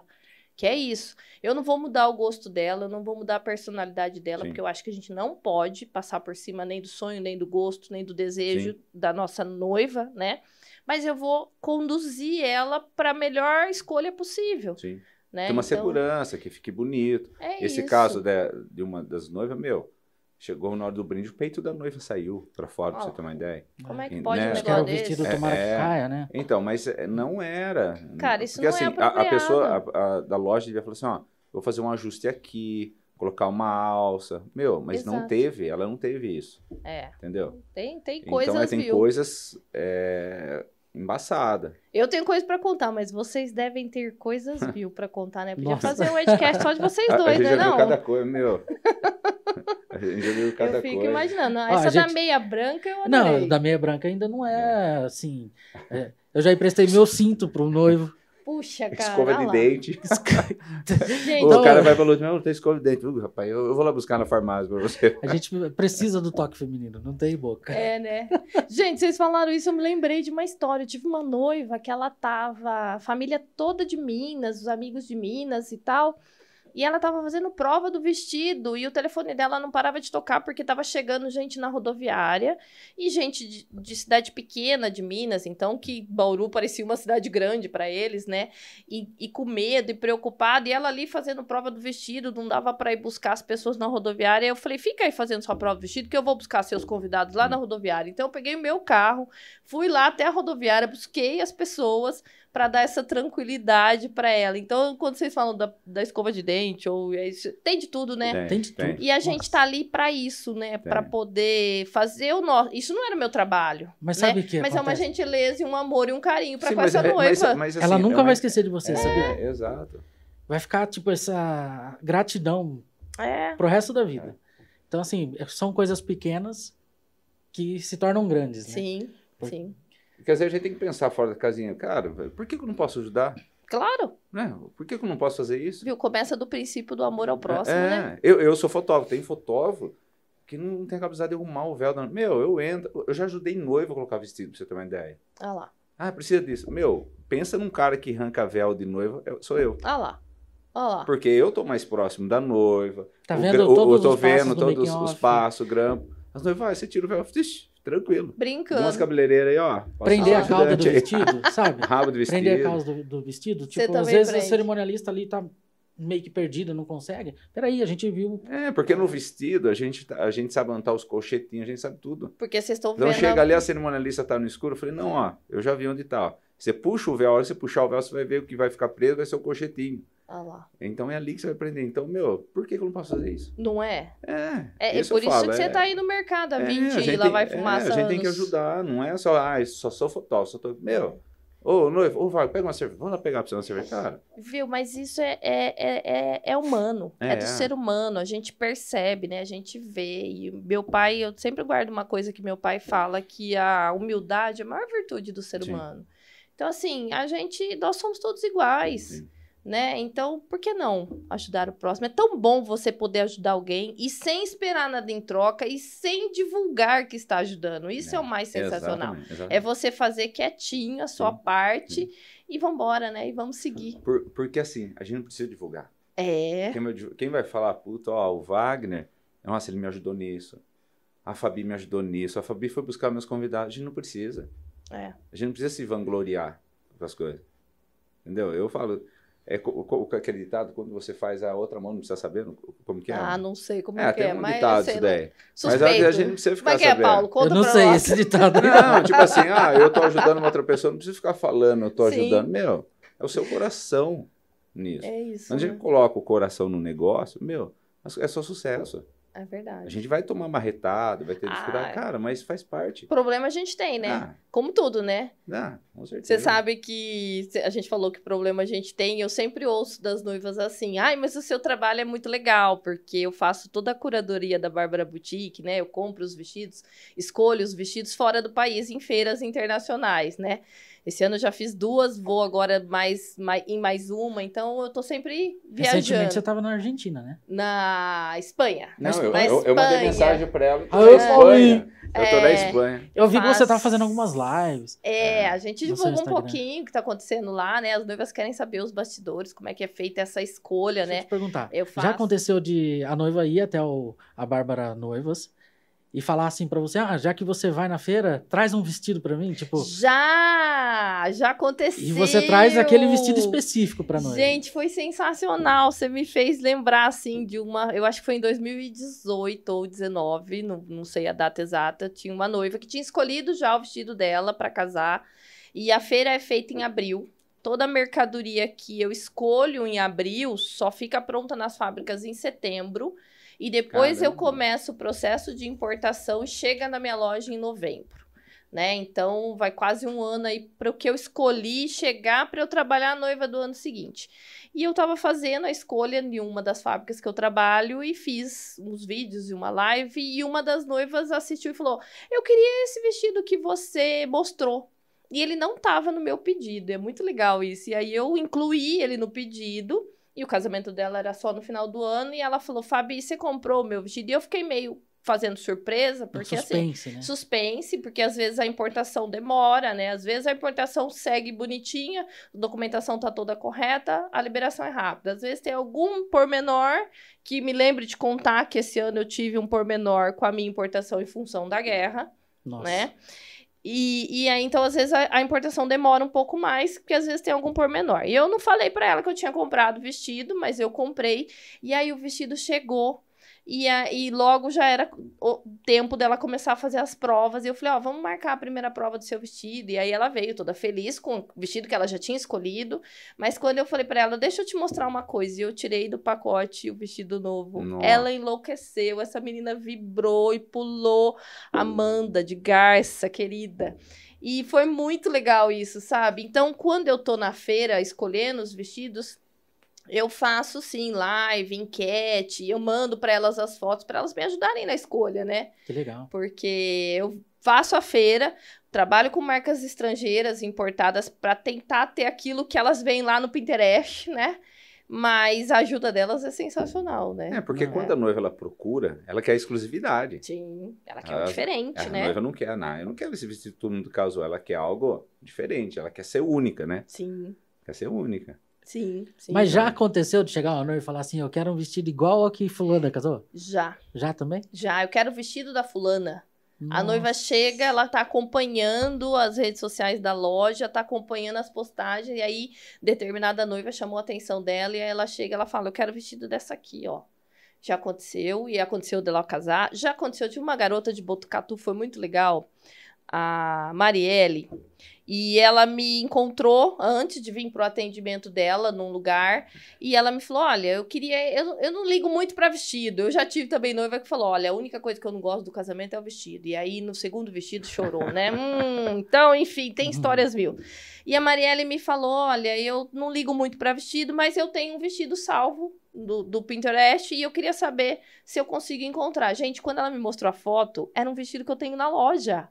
Que é isso. Eu não vou mudar o gosto dela, eu não vou mudar a personalidade dela, Sim. porque eu acho que a gente não pode passar por cima nem do sonho, nem do gosto, nem do desejo Sim. da nossa noiva, né? mas eu vou conduzir ela para a melhor escolha possível. Sim. Né? Tem uma então, segurança, que fique bonito. É Esse isso. caso de, de, uma das noivas, meu, chegou na hora do brinde, o peito da noiva saiu para fora, para você ter uma ideia. Como é que pode né? um negócio desse? vestido tomara é, é, caia, né? Então, mas eh, não era. Cara, isso Porque, não é assim, é apropriado. A, a pessoa a, a, da loja devia falar assim, ó, vou fazer um ajuste aqui, colocar uma alça. Meu, mas Exato. não teve, ela não teve isso. É. Entendeu? Tem, tem então, é, coisas, Então, tem viu? coisas... É, embaçada. Eu tenho coisa para contar, mas vocês devem ter coisas, (laughs) viu, para contar, né? Podia Nossa. fazer um podcast só de vocês dois, a, né? não? cada coisa, meu. (laughs) A gente já viu cada Eu fico coisa. imaginando. Ah, essa gente... da meia branca eu adorei. Não, da meia branca ainda não é, é, assim... É, eu já emprestei meu cinto pro noivo. Puxa, é cara. Escova de dente. gente, (laughs) (laughs) o cara vai falando, não, não tem escova de dente. Uh, rapaz, eu, eu, vou lá buscar na farmácia pra você. A gente precisa do toque feminino, não tem boca. É, né? gente, vocês falaram isso, eu me lembrei de uma história. Eu tive uma noiva que ela tava, a família toda de Minas, os amigos de Minas e tal. E ela tava fazendo prova do vestido e o telefone dela não parava de tocar porque tava chegando gente na rodoviária e gente de, de cidade pequena de Minas, então que Bauru parecia uma cidade grande para eles, né? E, e, com medo e preocupada e ela ali fazendo prova do vestido, não dava para ir buscar as pessoas na rodoviária. Eu falei: "Fica aí fazendo sua prova do vestido que eu vou buscar seus convidados lá na rodoviária". Então eu peguei o meu carro, fui lá até a rodoviária, busquei as pessoas para dar essa tranquilidade para ela. Então, quando vocês falam da, da escova de dente, ou é tem de tudo, né? Tem, tem de tudo. E a gente Nossa. tá ali para isso, né? Para poder fazer o nosso. Isso não era meu trabalho. Mas né? sabe o que? Mas acontece? é uma gentileza, e um amor e um carinho para com essa é, noiva. É, mas, mas, assim, ela nunca é uma... vai esquecer de você, é, sabia? Exato. Vai ficar, tipo, essa gratidão é. pro resto da vida. É. Então, assim, são coisas pequenas que se tornam grandes, né? Sim, Por... sim. Porque às vezes a gente tem que pensar fora da casinha. Cara, por que eu não posso ajudar? Claro. Né? Por que eu não posso fazer isso? Viu? Começa do princípio do amor ao é, próximo, é, né? Eu, eu sou fotógrafo. Tem fotógrafo que não tem a capacidade de arrumar o véu. Não. Meu, eu entro. Eu já ajudei noivo a colocar vestido, pra você ter uma ideia. Ah lá. Ah, precisa disso. Meu, pensa num cara que arranca véu de noiva, sou eu. Ah lá. Olá. Ah Porque eu tô mais próximo da noiva. Tá vendo o, o, eu tô os vendo todos os passos, o grampo. As noivas, ah, você tira o véu. Ixi, Tranquilo. Brincando. Umas cabeleireiras aí, ó. Prender a cauda do vestido, (laughs) sabe? Rabo do vestido. Prender a cauda do, do vestido. Tipo, às vezes prende. a cerimonialista ali tá meio que perdida, não consegue. Peraí, a gente viu. É, porque no vestido a gente, tá, a gente sabe montar os colchetinhos, a gente sabe tudo. Porque vocês estão então vendo. Então chega a... ali, a cerimonialista tá no escuro, eu falei, não, ó, eu já vi onde tá, ó. Você puxa o véu, a você puxar o véu, você vai ver o que vai ficar preso, vai ser o colchetinho. Ah, lá. Então é ali que você vai aprender. Então, meu, por que, eu não posso fazer isso? Não é? É. É, é isso é por isso falo, que é... você está aí no mercado há 20 é, e lá vai fumaça. É, a gente anos. tem que ajudar, não é só, ah, só sou fotógrafo, só tô. Meu. Ô, noivo, ô, vai, pega uma cerveja. Vamos lá pegar pra você uma cerveja, cara. Viu, mas isso é, é, é, é, é humano. É, é do ser humano. A gente percebe, né? A gente vê. E meu pai, eu sempre guardo uma coisa que meu pai fala, que a humildade é a maior virtude do ser Sim. humano. Então, assim, a gente, nós somos todos iguais. Sim né? Então, por que não ajudar o próximo? É tão bom você poder ajudar alguém e sem esperar nada em troca e sem divulgar que está ajudando. Isso é, é o né? mais sensacional. Exatamente, exatamente. É você fazer quietinho a sua sim, parte sim. e vambora, né? E vamos seguir. Por, porque assim, a gente não precisa divulgar. É. Quem, quem vai falar, puta, ó, o Wagner, nossa, ele me ajudou nisso. A Fabi me ajudou nisso. A Fabi foi buscar meus convidados. A gente não precisa. É. A gente não precisa se vangloriar das coisas. Entendeu? Eu falo, é aquele ditado, quando você faz a outra mão, não precisa saber como que é. Ah, né? não sei como é, é que é, um mas... Ditado, sei, daí. às Mas a gente não precisa ficar como é que é, Paulo? Conta eu não sei esse ditado. (laughs) Né? Não, tipo assim, ah, eu tô ajudando uma outra pessoa, não preciso ficar falando, eu tô Sim. ajudando. Meu, é o seu coração nisso. É isso. Quando a gente né? coloca o coração no negócio, meu, é só sucesso. É verdade. A gente vai tomar marretado, vai ter ah, dificuldade, é. cara, mas faz parte. Problema a gente tem, né? Ah. Como tudo, né? Ah, com certeza. Você sabe que a gente falou que problema a gente tem, eu sempre ouço das noivas assim, ai, mas o seu trabalho é muito legal, porque eu faço toda a curadoria da Bárbara Boutique, né? Eu compro os vestidos, escolho os vestidos fora do país, em feiras internacionais, né? Esse ano eu já fiz duas, vou agora mais, mais em mais uma, então eu tô sempre viajando. Recentemente você tava na Argentina, né? Na Espanha. Não, na eu, eu, eu, mandei mensagem pra ela. Ah, eu falei. Eu tô é, na Espanha. Eu vi que você tava fazendo algumas lives. É, é a gente divulga um pouquinho o que tá acontecendo lá, né? As noivas querem saber os bastidores, como é que é feita essa escolha, Deixa né? Deixa eu te perguntar. Eu faço... Já aconteceu de a noiva ir até o, a Bárbara Noivas e falar assim para você, ah, já que você vai na feira, traz um vestido para mim, tipo. Já, já aconteceu. E você traz aquele vestido específico para nós. Gente, foi sensacional. Você me fez lembrar assim de uma, eu acho que foi em 2018 ou 19, não, não sei a data exata, tinha uma noiva que tinha escolhido já o vestido dela para casar. E a feira é feita em abril. Toda a mercadoria que eu escolho em abril só fica pronta nas fábricas em setembro e depois Caramba. eu começo o processo de importação e chega na minha loja em novembro. Né? Então vai quase um ano aí para o que eu escolhi chegar para eu trabalhar a noiva do ano seguinte. E eu estava fazendo a escolha em uma das fábricas que eu trabalho e fiz uns vídeos e uma live e uma das noivas assistiu e falou: "Eu queria esse vestido que você mostrou". E ele não estava no meu pedido. É muito legal isso. E aí eu incluí ele no pedido e o casamento dela era só no final do ano. E ela falou: Fabi, você comprou o meu vestido? E eu fiquei meio fazendo surpresa, porque um assim, suspense, assim, né? suspense, porque às vezes a importação demora, né? Às vezes a importação segue bonitinha, a documentação tá toda correta, a liberação é rápida. Às vezes tem algum pormenor que me lembre de contar que esse ano eu tive um pormenor com a minha importação em função da guerra, Nossa. né? E, e aí, então, às vezes, a, a, importação demora um pouco mais, porque às vezes tem algum pormenor. E eu não falei para ela que eu tinha comprado o vestido, mas eu comprei. E aí o vestido chegou e, a, e logo já era o tempo dela começar a fazer as provas. E eu falei, ó, oh, vamos marcar a primeira prova do seu vestido. E aí ela veio toda feliz com o vestido que ela já tinha escolhido. Mas quando eu falei para ela, deixa eu te mostrar uma coisa. E eu tirei do pacote o vestido novo. Nossa. Ela enlouqueceu. Essa menina vibrou e pulou. Amanda de Garça, querida. E foi muito legal isso, sabe? Então, quando eu tô na feira escolhendo os vestidos eu faço sim live, enquete, eu mando para elas as fotos para elas me ajudarem na escolha, né? Que legal. Porque eu faço a feira, trabalho com marcas estrangeiras importadas para tentar ter aquilo que elas veem lá no Pinterest, né? Mas a ajuda delas é sensacional, né? É, porque não quando é. a noiva ela procura, ela quer exclusividade. Sim, ela quer ela, diferente, a né? A noiva não quer, nada. Eu não quero esse vestido todo mundo casou, ela quer algo diferente, ela quer ser única, né? Sim. Quer ser única. Sim, sim. Mas já aconteceu de chegar uma noiva e falar assim, eu quero um vestido igual ao que fulana casou? Já. Já também? Já, eu quero o vestido da fulana. Nossa. A noiva chega, ela tá acompanhando as redes sociais da loja, tá acompanhando as postagens, e aí determinada noiva chamou a atenção dela, e aí ela chega ela fala, eu quero o vestido dessa aqui, ó. Já aconteceu, e aconteceu dela casar. Já aconteceu de uma garota de Botucatu, foi muito legal, a Marielle. E ela me encontrou antes de vir pro atendimento dela, num lugar. E ela me falou: Olha, eu queria. Eu, eu não ligo muito para vestido. Eu já tive também noiva que falou: Olha, a única coisa que eu não gosto do casamento é o vestido. E aí, no segundo vestido, chorou, né? (laughs) hum, então, enfim, tem histórias mil. E a Marielle me falou: Olha, eu não ligo muito para vestido, mas eu tenho um vestido salvo do, do, Pinterest e eu queria saber se eu consigo encontrar. Gente, quando ela me mostrou a foto, era um vestido que eu tenho na loja.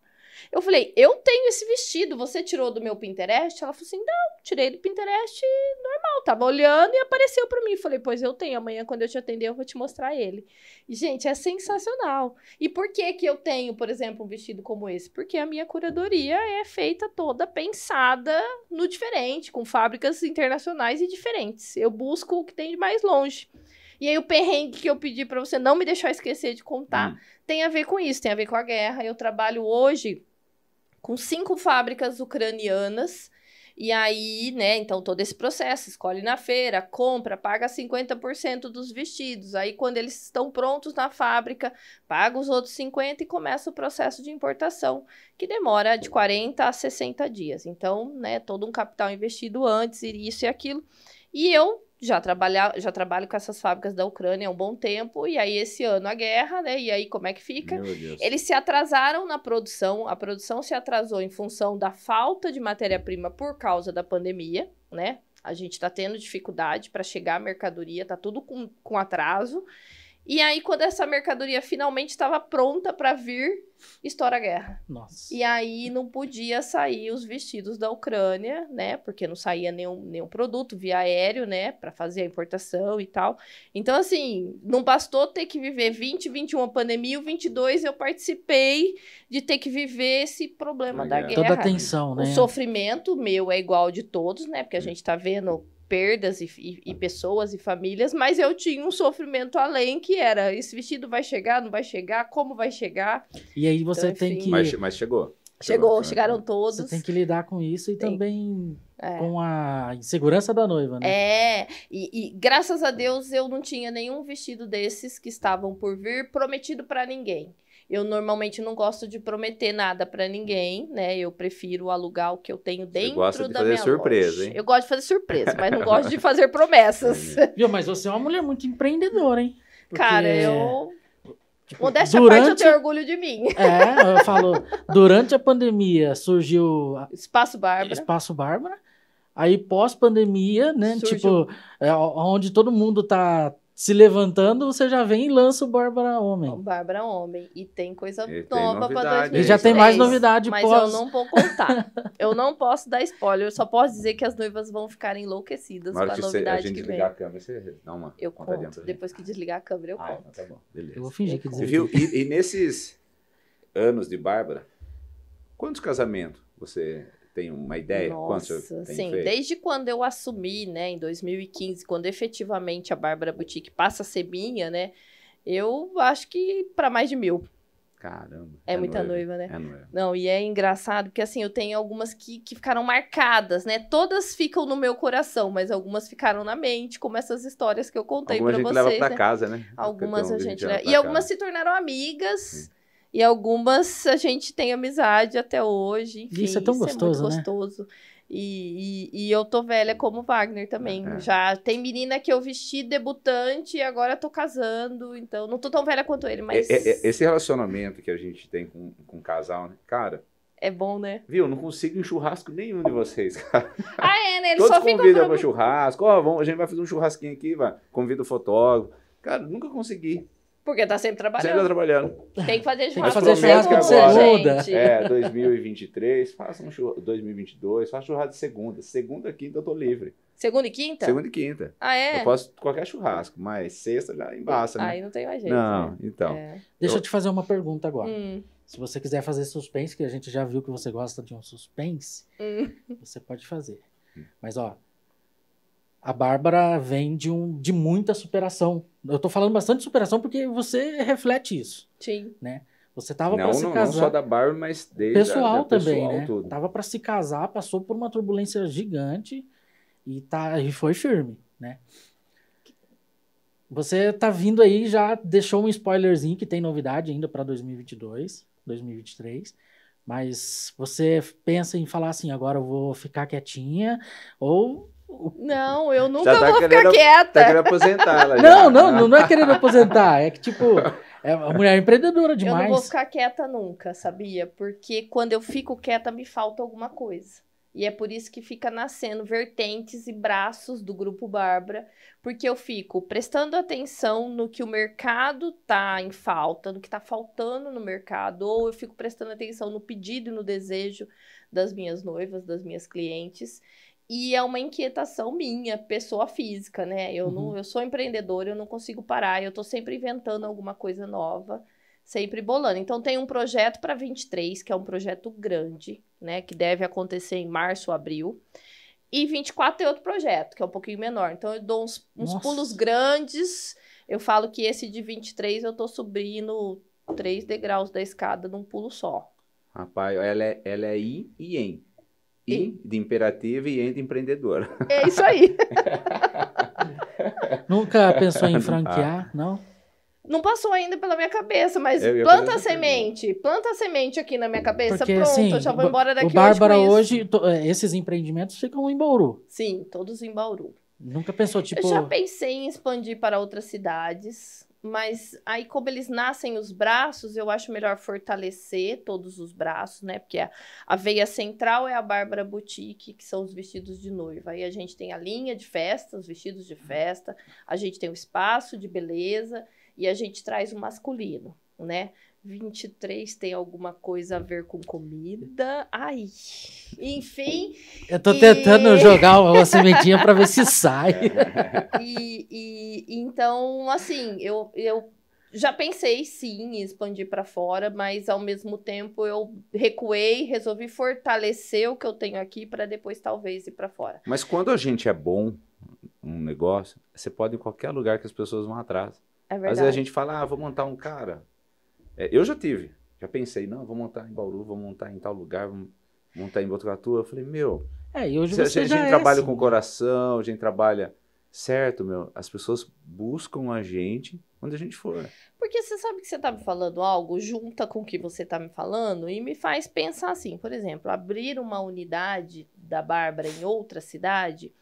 Eu falei, eu tenho esse vestido, você tirou do meu Pinterest? Ela falou assim, não, tirei do Pinterest normal, tava olhando e apareceu para mim. falei, pois eu tenho, amanhã quando eu te atender eu vou te mostrar ele. gente, é sensacional. E por que que eu tenho, por exemplo, um vestido como esse? Porque a minha curadoria é feita toda pensada no diferente, com fábricas internacionais e diferentes. Eu busco o que tem de mais longe. E aí o perrengue que eu pedi para você não me deixar esquecer de contar hum. tem a ver com isso, tem a ver com a guerra. Eu trabalho hoje com cinco fábricas ucranianas. E aí, né, então todo esse processo, escolhe na feira, compra, paga 50% dos vestidos. Aí quando eles estão prontos na fábrica, paga os outros 50 e começa o processo de importação, que demora de 40 a 60 dias. Então, né, todo um capital investido antes e isso e aquilo. E eu já, trabalha, já trabalho com essas fábricas da Ucrânia há um bom tempo, e aí esse ano a guerra, né? E aí como é que fica? Eles se atrasaram na produção, a produção se atrasou em função da falta de matéria-prima por causa da pandemia, né? A gente está tendo dificuldade para chegar a mercadoria, está tudo com, com atraso. E aí, quando essa mercadoria finalmente estava pronta para vir, estoura a guerra. Nossa. E aí não podia sair os vestidos da Ucrânia, né? Porque não saía nenhum, nenhum produto via aéreo, né? Para fazer a importação e tal. Então, assim, não bastou ter que viver 20, 21 a pandemia, o 22 eu participei de ter que viver esse problema da guerra. Toda a tensão, né? O sofrimento meu é igual de todos, né? Porque a gente está vendo perdas e, e, e, pessoas e famílias, mas eu tinha um sofrimento além que era esse vestido vai chegar, não vai chegar, como vai chegar. E aí você então, tem que. Mas, mas chegou. Chegou, chegou chegaram todos. Você tem que lidar com isso e tem. também é. com a insegurança da noiva, né? É, e, e, graças a Deus eu não tinha nenhum vestido desses que estavam por vir prometido para ninguém. Eu normalmente não gosto de prometer nada para ninguém, né? Eu prefiro alugar o que eu tenho dentro você gosta de da fazer minha surpresa, loja. Hein? Eu gosto de fazer surpresa, mas não gosto de (laughs) fazer promessas. Viu, mas você é uma mulher muito empreendedora, hein? Porque... Cara, eu Tipo, Modéstia durante... parte, eu tenho orgulho de mim. É, eu falo, durante a pandemia surgiu... A... Espaço Bárbara. Espaço Bárbara. Aí, pós-pandemia, né, surgiu. tipo, é, onde todo mundo tá se levantando, você já vem e lança o Bárbara Homem. O Bárbara Homem. E tem coisa e nova para 2023. E já tem é mais novidade. Mas eu não vou contar. (laughs) eu não posso dar spoiler. Eu só posso dizer que as noivas vão ficar enlouquecidas com a novidade você, a gente que desligar vem. a câmera, você dá uma Eu conto. Né? Depois que desligar a câmera, eu ah, conto. Tá bom. Beleza. Eu vou fingir que desligou. E, e nesses anos de Bárbara, quantos casamentos você tem uma ideia? Nossa, quanto sim. Feito? Desde quando eu assumi, né, em 2015, quando efetivamente a Bárbara Boutique passa a ser minha, né? Eu acho que para mais de mil. Caramba. É, é muita noiva, noiva né? É noiva. Não, e é engraçado, porque assim, eu tenho algumas que, que ficaram marcadas, né? Todas ficam no meu coração, mas algumas ficaram na mente, como essas histórias que eu contei para vocês. Algumas a gente leva pra né? casa, né? Algumas a gente, E algumas se tornaram amigas. Sim. E algumas a gente tem amizade até hoje. Enfim, isso é tão isso gostoso, é muito né? gostoso. E, e, e, eu tô velha como Wagner também. É. Já tem menina que eu vesti debutante e agora tô casando. Então, não tô tão velha quanto ele, é, mas. É, é, esse relacionamento que a gente tem com, com o casal, né? Cara. É bom, né? Viu? Não consigo em churrasco nenhum de vocês, (laughs) cara. Ah, é, né? Ele Todos só convidam pra... churrasco. Ó, oh, vamos, a gente vai fazer um churrasquinho aqui, vai. Convida o fotógrafo. Cara, nunca consegui. Porque tá sempre trabalhando. Sempre tá trabalhando. Tem que fazer churrasco. Tem que fazer churrasco de segunda. É, 2023, faça um churrasco. 2022, faça churrasco de segunda. Segunda, quinta eu tô livre. Segunda e quinta? Segunda e quinta. Ah, é? Eu posso qualquer churrasco, mas sexta já embaça, né? Aí não tem mais jeito. Não, né? então. É. Deixa eu te fazer uma pergunta agora. Hum. Se você quiser fazer suspense, que a gente já viu que você gosta de um suspense, hum. você pode fazer. Hum. Mas, ó, a Bárbara vem de, um, de muita superação. Eu estou falando bastante superação porque você reflete isso. Sim. Né? Você tava para se casar. Não só da Bárbara, mas desde pessoal a, também, pessoal, né? Tudo. Tava para se casar, passou por uma turbulência gigante e tá e foi firme, né? Você tá vindo aí já deixou um spoilerzinho que tem novidade ainda para 2022, 2023. Mas você pensa em falar assim, agora eu vou ficar quietinha ou não, eu nunca tá vou querendo, ficar quieta. Tá querendo aposentar ela (laughs) não, não, né? não, não é querendo aposentar. É que, tipo, é a mulher empreendedora demais. Eu não vou ficar quieta nunca, sabia? Porque quando eu fico quieta, me falta alguma coisa. E é por isso que fica nascendo vertentes e braços do grupo Bárbara, porque eu fico prestando atenção no que o mercado tá em falta, no que tá faltando no mercado, ou eu fico prestando atenção no pedido e no desejo das minhas noivas, das minhas clientes. E é uma inquietação minha, pessoa física, né? Eu, uhum. não, eu sou empreendedora, eu não consigo parar, eu tô sempre inventando alguma coisa nova, sempre bolando. Então, tem um projeto para 23, que é um projeto grande, né? Que deve acontecer em março, abril. E 24 é outro projeto, que é um pouquinho menor. Então, eu dou uns, uns pulos grandes. Eu falo que esse de 23 eu tô subindo três degraus da escada num pulo só. Rapaz, ela é, ela é i e em. I de imperativo e E de empreendedor. É isso aí. (laughs) Nunca pensou em franquear, ah. não? Não passou ainda pela minha cabeça, mas eu, eu planta a semente, planta a semente aqui na minha cabeça, Porque, pronto, assim, já vou embora daqui o Bárbara hoje, hoje é, esses empreendimentos ficam em Bauru. Sim, todos em Bauru. Nunca pensou, tipo... Eu já tipo, pensei em expandir para outras cidades, mas aí como eles nascem os braços, eu acho melhor fortalecer todos os braços, né? Porque a, a veia central é a Bárbara Boutique, que são os vestidos de noiva. Aí a gente tem a linha de festa, os vestidos de festa, a gente tem o espaço de beleza e a gente traz o masculino, né? 23 tem alguma coisa a ver com comida. Ai, enfim. Eu tô e... tentando (laughs) jogar uma sementinha para ver se sai. (laughs) e, e, então, assim, eu, eu já pensei sim em expandir para fora, mas ao mesmo tempo eu recuei, resolvi fortalecer o que eu tenho aqui para depois talvez ir para fora. Mas quando a gente é bom um negócio, você pode ir em qualquer lugar que as pessoas vão atrás. É verdade. Às vezes a gente fala, ah, vou montar um cara é, eu já tive. Já pensei, não, vou montar em Bauru, vou montar em tal lugar, vou montar em Botucatu. Eu falei, meu. É, e hoje você a, gente, a gente é trabalha assim. com né? coração, a gente trabalha. Certo, meu. As pessoas buscam a gente onde a gente for. Porque você sabe que você tá me falando algo, junta com o que você tá me falando e me faz pensar assim. Por exemplo, abrir uma unidade da Bárbara em outra cidade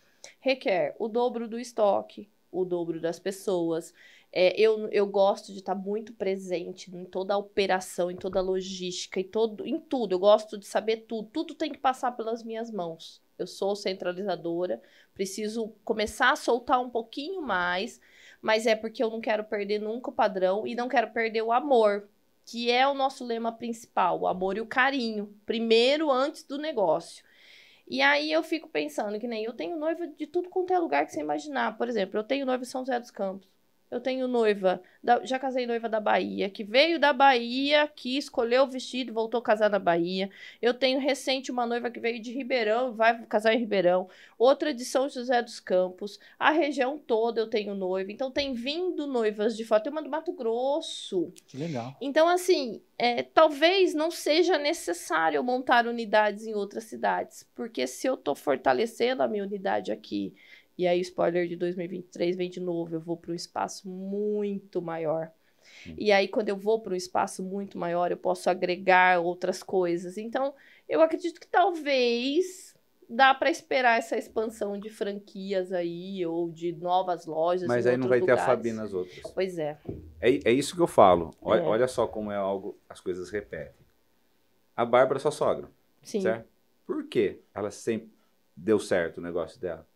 requer o dobro do estoque, o dobro das pessoas. É, eu, eu gosto de estar tá muito presente em toda a operação, em toda a logística, em, todo, em tudo. Eu gosto de saber tudo. Tudo tem que passar pelas minhas mãos. Eu sou centralizadora, preciso começar a soltar um pouquinho mais, mas é porque eu não quero perder nunca o padrão e não quero perder o amor, que é o nosso lema principal, o amor e o carinho, primeiro antes do negócio. E aí eu fico pensando que nem eu tenho noiva de tudo quanto é lugar que você imaginar. Por exemplo, eu tenho noiva em São José dos Campos. Eu tenho noiva, da, já casei noiva da Bahia, que veio da Bahia, que escolheu o vestido, voltou a casar na Bahia. Eu tenho recente uma noiva que veio de Ribeirão, vai casar em Ribeirão. Outra de São José dos Campos. A região toda eu tenho noiva. Então tem vindo noivas de fora. Tem uma do Mato Grosso. Que legal. Então, assim, é, talvez não seja necessário montar unidades em outras cidades, porque se eu estou fortalecendo a minha unidade aqui e aí, spoiler de 2023 vem de novo. Eu vou para um espaço muito maior. Hum. E aí, quando eu vou para um espaço muito maior, eu posso agregar outras coisas. Então, eu acredito que talvez dá para esperar essa expansão de franquias aí ou de novas lojas. Mas aí não vai lugares. ter a Fabi nas outras. Pois é. É, é isso que eu falo. Olha, é. olha só como é algo, as coisas repetem. A Bárbara é sua sogra. Sim. Certo? Por quê? Ela sempre deu certo o negócio dela.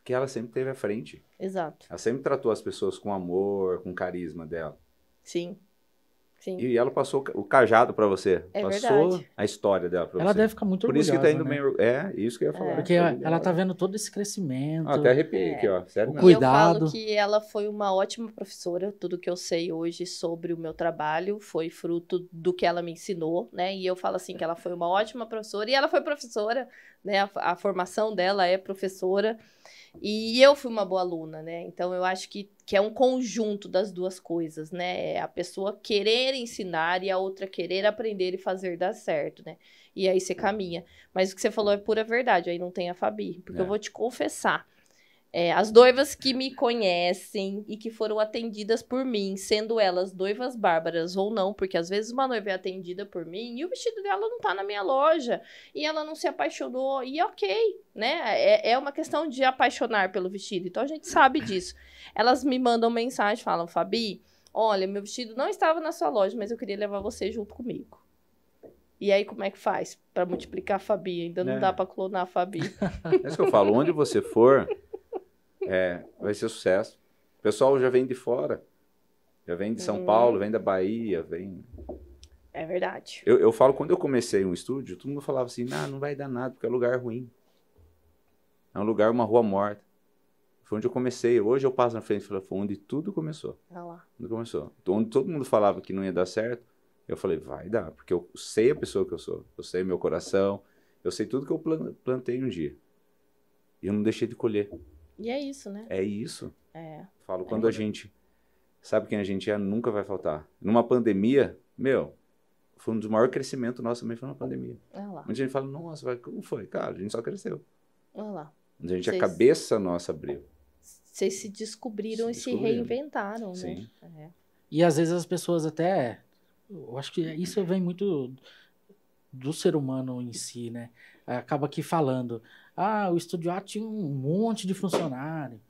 Porque ela sempre teve à frente. Exato. Ela sempre tratou as pessoas com amor, com carisma dela. Sim. Sim. E ela passou o cajado para você. É passou verdade. a história dela pra ela você. Ela deve ficar muito Por orgulhosa. Por isso que tá indo né? meio. É, isso que eu ia falar. É. Porque ela, é ela tá vendo todo esse crescimento. Ah, até arrepiei é. aqui, ó. Sério, o cuidado. Eu falo que ela foi uma ótima professora. Tudo que eu sei hoje sobre o meu trabalho foi fruto do que ela me ensinou, né? E eu falo assim que ela foi uma ótima professora. E ela foi professora, né? a, a formação dela é professora. E eu fui uma boa aluna, né? Então eu acho que, que é um conjunto das duas coisas, né? É a pessoa querer ensinar e a outra querer aprender e fazer dar certo, né? E aí você uhum. caminha. Mas o que você falou é pura verdade, aí não tem a Fabi. Porque é. eu vou te confessar. É, as noivas que me conhecem e que foram atendidas por mim, sendo elas noivas bárbaras ou não, porque às vezes uma noiva é atendida por mim e o vestido dela não tá na minha loja e ela não se apaixonou, e ok, né? É, é uma questão de apaixonar pelo vestido, então a gente sabe disso. Elas me mandam mensagem, falam, Fabi, olha, meu vestido não estava na sua loja, mas eu queria levar você junto comigo. E aí, como é que faz para multiplicar a Fabi? Ainda não é. dá para clonar a Fabi. é isso que eu falo, onde você for (laughs) É, vai ser sucesso. O pessoal já vem de fora. Já vem de São hum. Paulo, vem da Bahia, vem. É verdade. Eu, eu falo, quando eu comecei um estúdio, todo mundo falava assim: nah, não vai dar nada, porque é lugar ruim. É um lugar, uma rua morta. Foi onde eu comecei. Hoje eu passo na frente e falo, foi onde tudo começou. Ah lá. Onde começou. Então, onde todo mundo falava que não ia dar certo, eu falei, vai dar, porque eu sei a pessoa que eu sou. Eu sei meu coração, eu sei tudo que eu plantei um dia. E eu não deixei de colher. E é isso, né? É isso. É. Falo, é quando a gente sabe quem a gente é, nunca vai faltar. Numa pandemia, meu, foi um dos maiores crescimentos nossos também foi na pandemia. É lá. Muita gente fala, nossa, vai, como foi? Cara, a gente só cresceu. Olha lá. A gente, Vocês... a cabeça nossa abriu. Vocês se descobriram se e descobriram. se reinventaram, né? Sim. né? É. E às vezes as pessoas até. Eu acho que isso vem muito do ser humano em si, né? Acaba aqui falando. Ah, o Estúdio A tinha um monte de funcionário.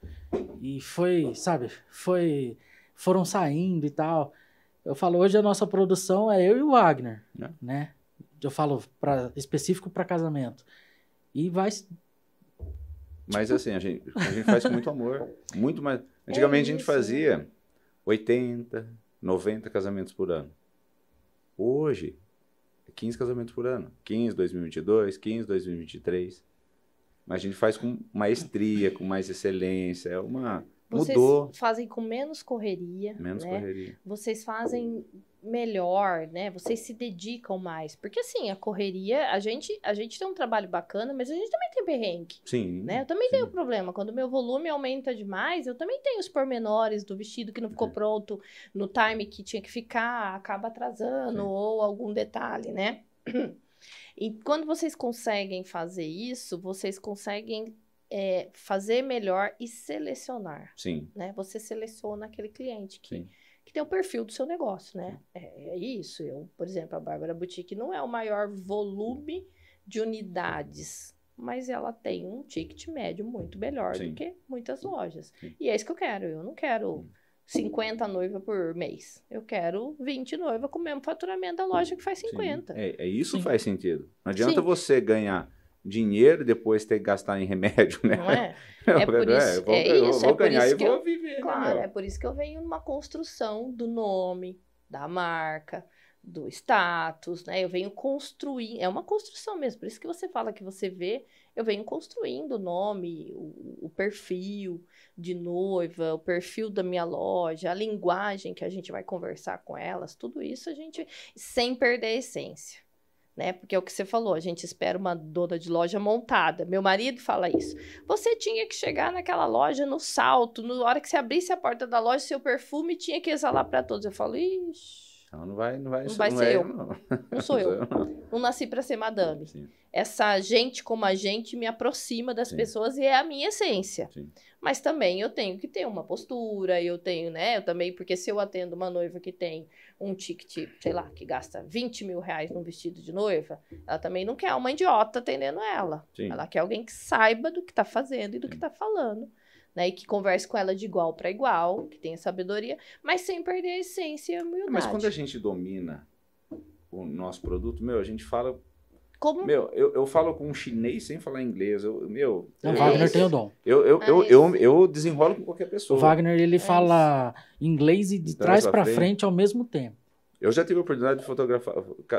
E foi, sabe, foi foram saindo e tal. Eu falo, hoje a nossa produção é eu e o Wagner, é. né? Eu falo pra, específico para casamento. E vai Mas tipo... assim, a gente, a gente faz com muito amor, muito mais. (laughs) É Antigamente é a gente fazia 80, 90 casamentos por ano. Hoje, 15 casamentos por ano. 15, 2022, 15, 2023. Mas a gente faz com maestria, com mais excelência. É uma. Vocês mudou. fazem com menos correria. Menos né? correria. Vocês fazem melhor, né? Vocês se dedicam mais. Porque assim, a correria, a gente, a gente tem um trabalho bacana, mas a gente também tem perrengue. Sim. Né? Eu também sim. tenho problema. Quando o meu volume aumenta demais, eu também tenho os pormenores do vestido que não ficou é. pronto no time que tinha que ficar, acaba atrasando, sim. ou algum detalhe, né? E quando vocês conseguem fazer isso, vocês conseguem é, fazer melhor e selecionar. Sim. Né? Você seleciona aquele cliente que, que tem o perfil do seu negócio, né? É, é, isso. Eu, por exemplo, a Bárbara Boutique não é o maior volume de unidades, mas ela tem um ticket médio muito melhor Sim. do que muitas lojas. Sim. E é isso que eu quero. Eu não quero. 50 noivas por mês. Eu quero 20 noivas com o mesmo faturamento da loja que faz 50. É, é isso Sim. faz sentido. Não adianta Sim. você ganhar dinheiro depois ter que gastar em remédio, né? Não é? (laughs) É por isso, é, eu vou, é isso, eu vou é, é ganhar e vou viver. Né, claro, né, é por isso que eu venho numa construção do nome, da marca, do status, né? Eu venho construir, é uma construção mesmo. Por isso que você fala que você vê eu venho construindo o nome, o, o, perfil de noiva, o perfil da minha loja, a linguagem que a gente vai conversar com elas, tudo isso a gente sem perder a essência. Né? Porque é o que você falou, a gente espera uma dona de loja montada. Meu marido fala isso. Você tinha que chegar naquela loja no salto, na hora que você abrisse a porta da loja, seu perfume tinha que exalar para todos. Eu falo, ixi então não vai, não vai, não ser, vai não ser é eu. Não. não sou eu. Não nasci para ser madame. Sim. Essa gente como a gente me aproxima das Sim. pessoas e é a minha essência. Sim. Mas também eu tenho que ter uma postura, eu tenho, né? Eu também, porque se eu atendo uma noiva que tem um ticket, sei lá, que gasta 20 mil reais num vestido de noiva, ela também não quer uma idiota atendendo ela. Ela quer alguém que saiba do que está fazendo e do que está falando né? E que converse com ela de igual para igual, que tenha sabedoria, mas sem perder a essência e a humildade. Mas quando a gente domina o nosso produto, meu, a gente fala. Como? Meu, eu, eu falo com um chinês sem falar inglês. Eu, meu. eu, Wagner tem o dom. Eu, eu, ah, eu, eu, eu, desenrolo com qualquer pessoa. O Wagner, ele é fala isso. inglês e de, trás, trás para frente. frente ao mesmo tempo. Eu já tive a oportunidade de fotografar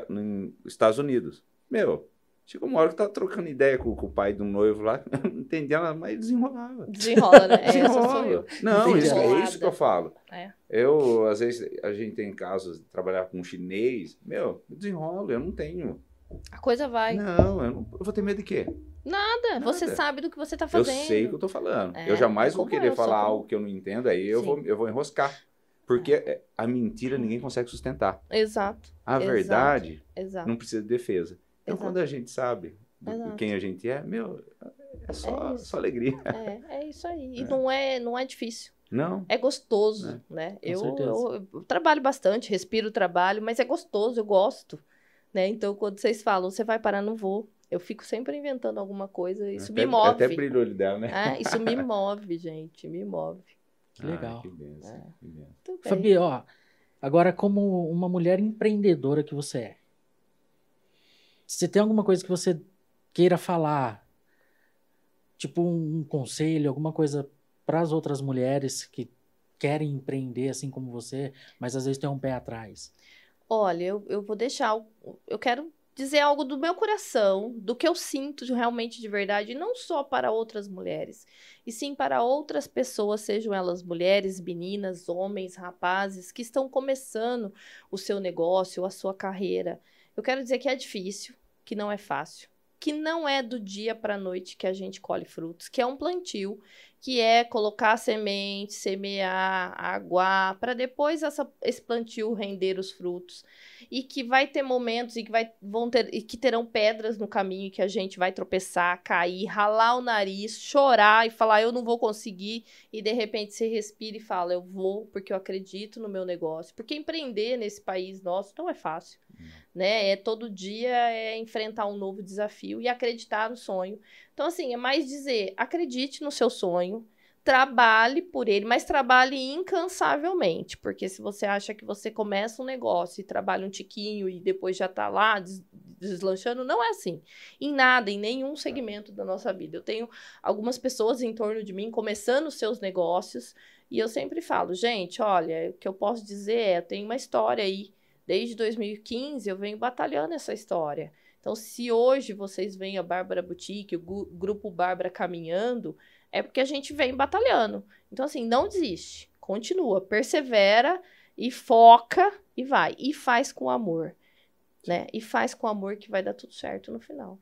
nos Estados Unidos. Meu, Chegou uma hora que eu tava trocando ideia com, com o pai do noivo lá, (laughs) não entendia nada, mas desenrolava. Desenrola, né? (laughs) É, Desenrola. Não, isso, é isso que eu falo. É. Eu, às vezes, a gente tem casos de trabalhar com um chinês, meu, eu desenrolo, eu não tenho. A coisa vai. Não, eu, não, eu vou ter medo de quê? Nada, Nada, você sabe do que você está fazendo. Eu sei o que eu estou falando. É, eu jamais é vou querer falar algo que eu não entendo, aí eu vou, eu vou enroscar. Porque é. é. a mentira ninguém consegue sustentar. Exato. A verdade Exato. não precisa de defesa. Então, Exato. quando a gente sabe quem a gente é, meu, é, é só, é só alegria. É, é isso aí. E é. Não, é, não é difícil. Não. É gostoso, é. né? né? Eu, eu, eu, trabalho bastante, respiro o trabalho, mas é gostoso, eu gosto. Né? Então, quando vocês falam, você vai parar, não vou. Eu fico sempre inventando alguma coisa, isso até, me move. Até brilho olho dela, né? É, isso me (laughs) move, gente, me move. Que legal. Ah, que é. que benção. Fabi, ó, agora como uma mulher empreendedora que você é, se tem alguma coisa que você queira falar, tipo um, um conselho, alguma coisa para as outras mulheres que querem empreender assim como você, mas às vezes tem um pé atrás. Olha, eu, eu vou deixar, eu quero dizer algo do meu coração, do que eu sinto realmente de verdade, não só para outras mulheres, e sim para outras pessoas, sejam elas mulheres, meninas, homens, rapazes, que estão começando o seu negócio, a sua carreira. Eu quero dizer que é difícil, que não é fácil, que não é do dia para a noite que a gente colhe frutos, que é um plantio, que é colocar semente, semear, aguar, para depois essa, esse plantio render os frutos. E que vai ter momentos e que, vai, vão ter, e que terão pedras no caminho que a gente vai tropeçar, cair, ralar o nariz, chorar e falar eu não vou conseguir. E de repente você respira e fala eu vou porque eu acredito no meu negócio. Porque empreender nesse país nosso não é fácil né? É todo dia é enfrentar um novo desafio e acreditar no sonho. Então assim, é mais dizer, acredite no seu sonho, trabalhe por ele, mas trabalhe incansavelmente, porque se você acha que você começa um negócio e trabalha um tiquinho e depois já está lá des deslanchando, não é assim. Em nada, em nenhum tá. segmento da nossa vida. Eu tenho algumas pessoas em torno de mim começando seus negócios e eu sempre falo, gente, olha, o que eu posso dizer é, eu tenho uma história aí Desde 2015 eu venho batalhando essa história. Então, se hoje vocês veem a Bárbara Boutique, o grupo Bárbara caminhando, é porque a gente vem batalhando. Então, assim, não desiste, continua, persevera e foca e vai. E faz com amor, né? E faz com amor que vai dar tudo certo no final.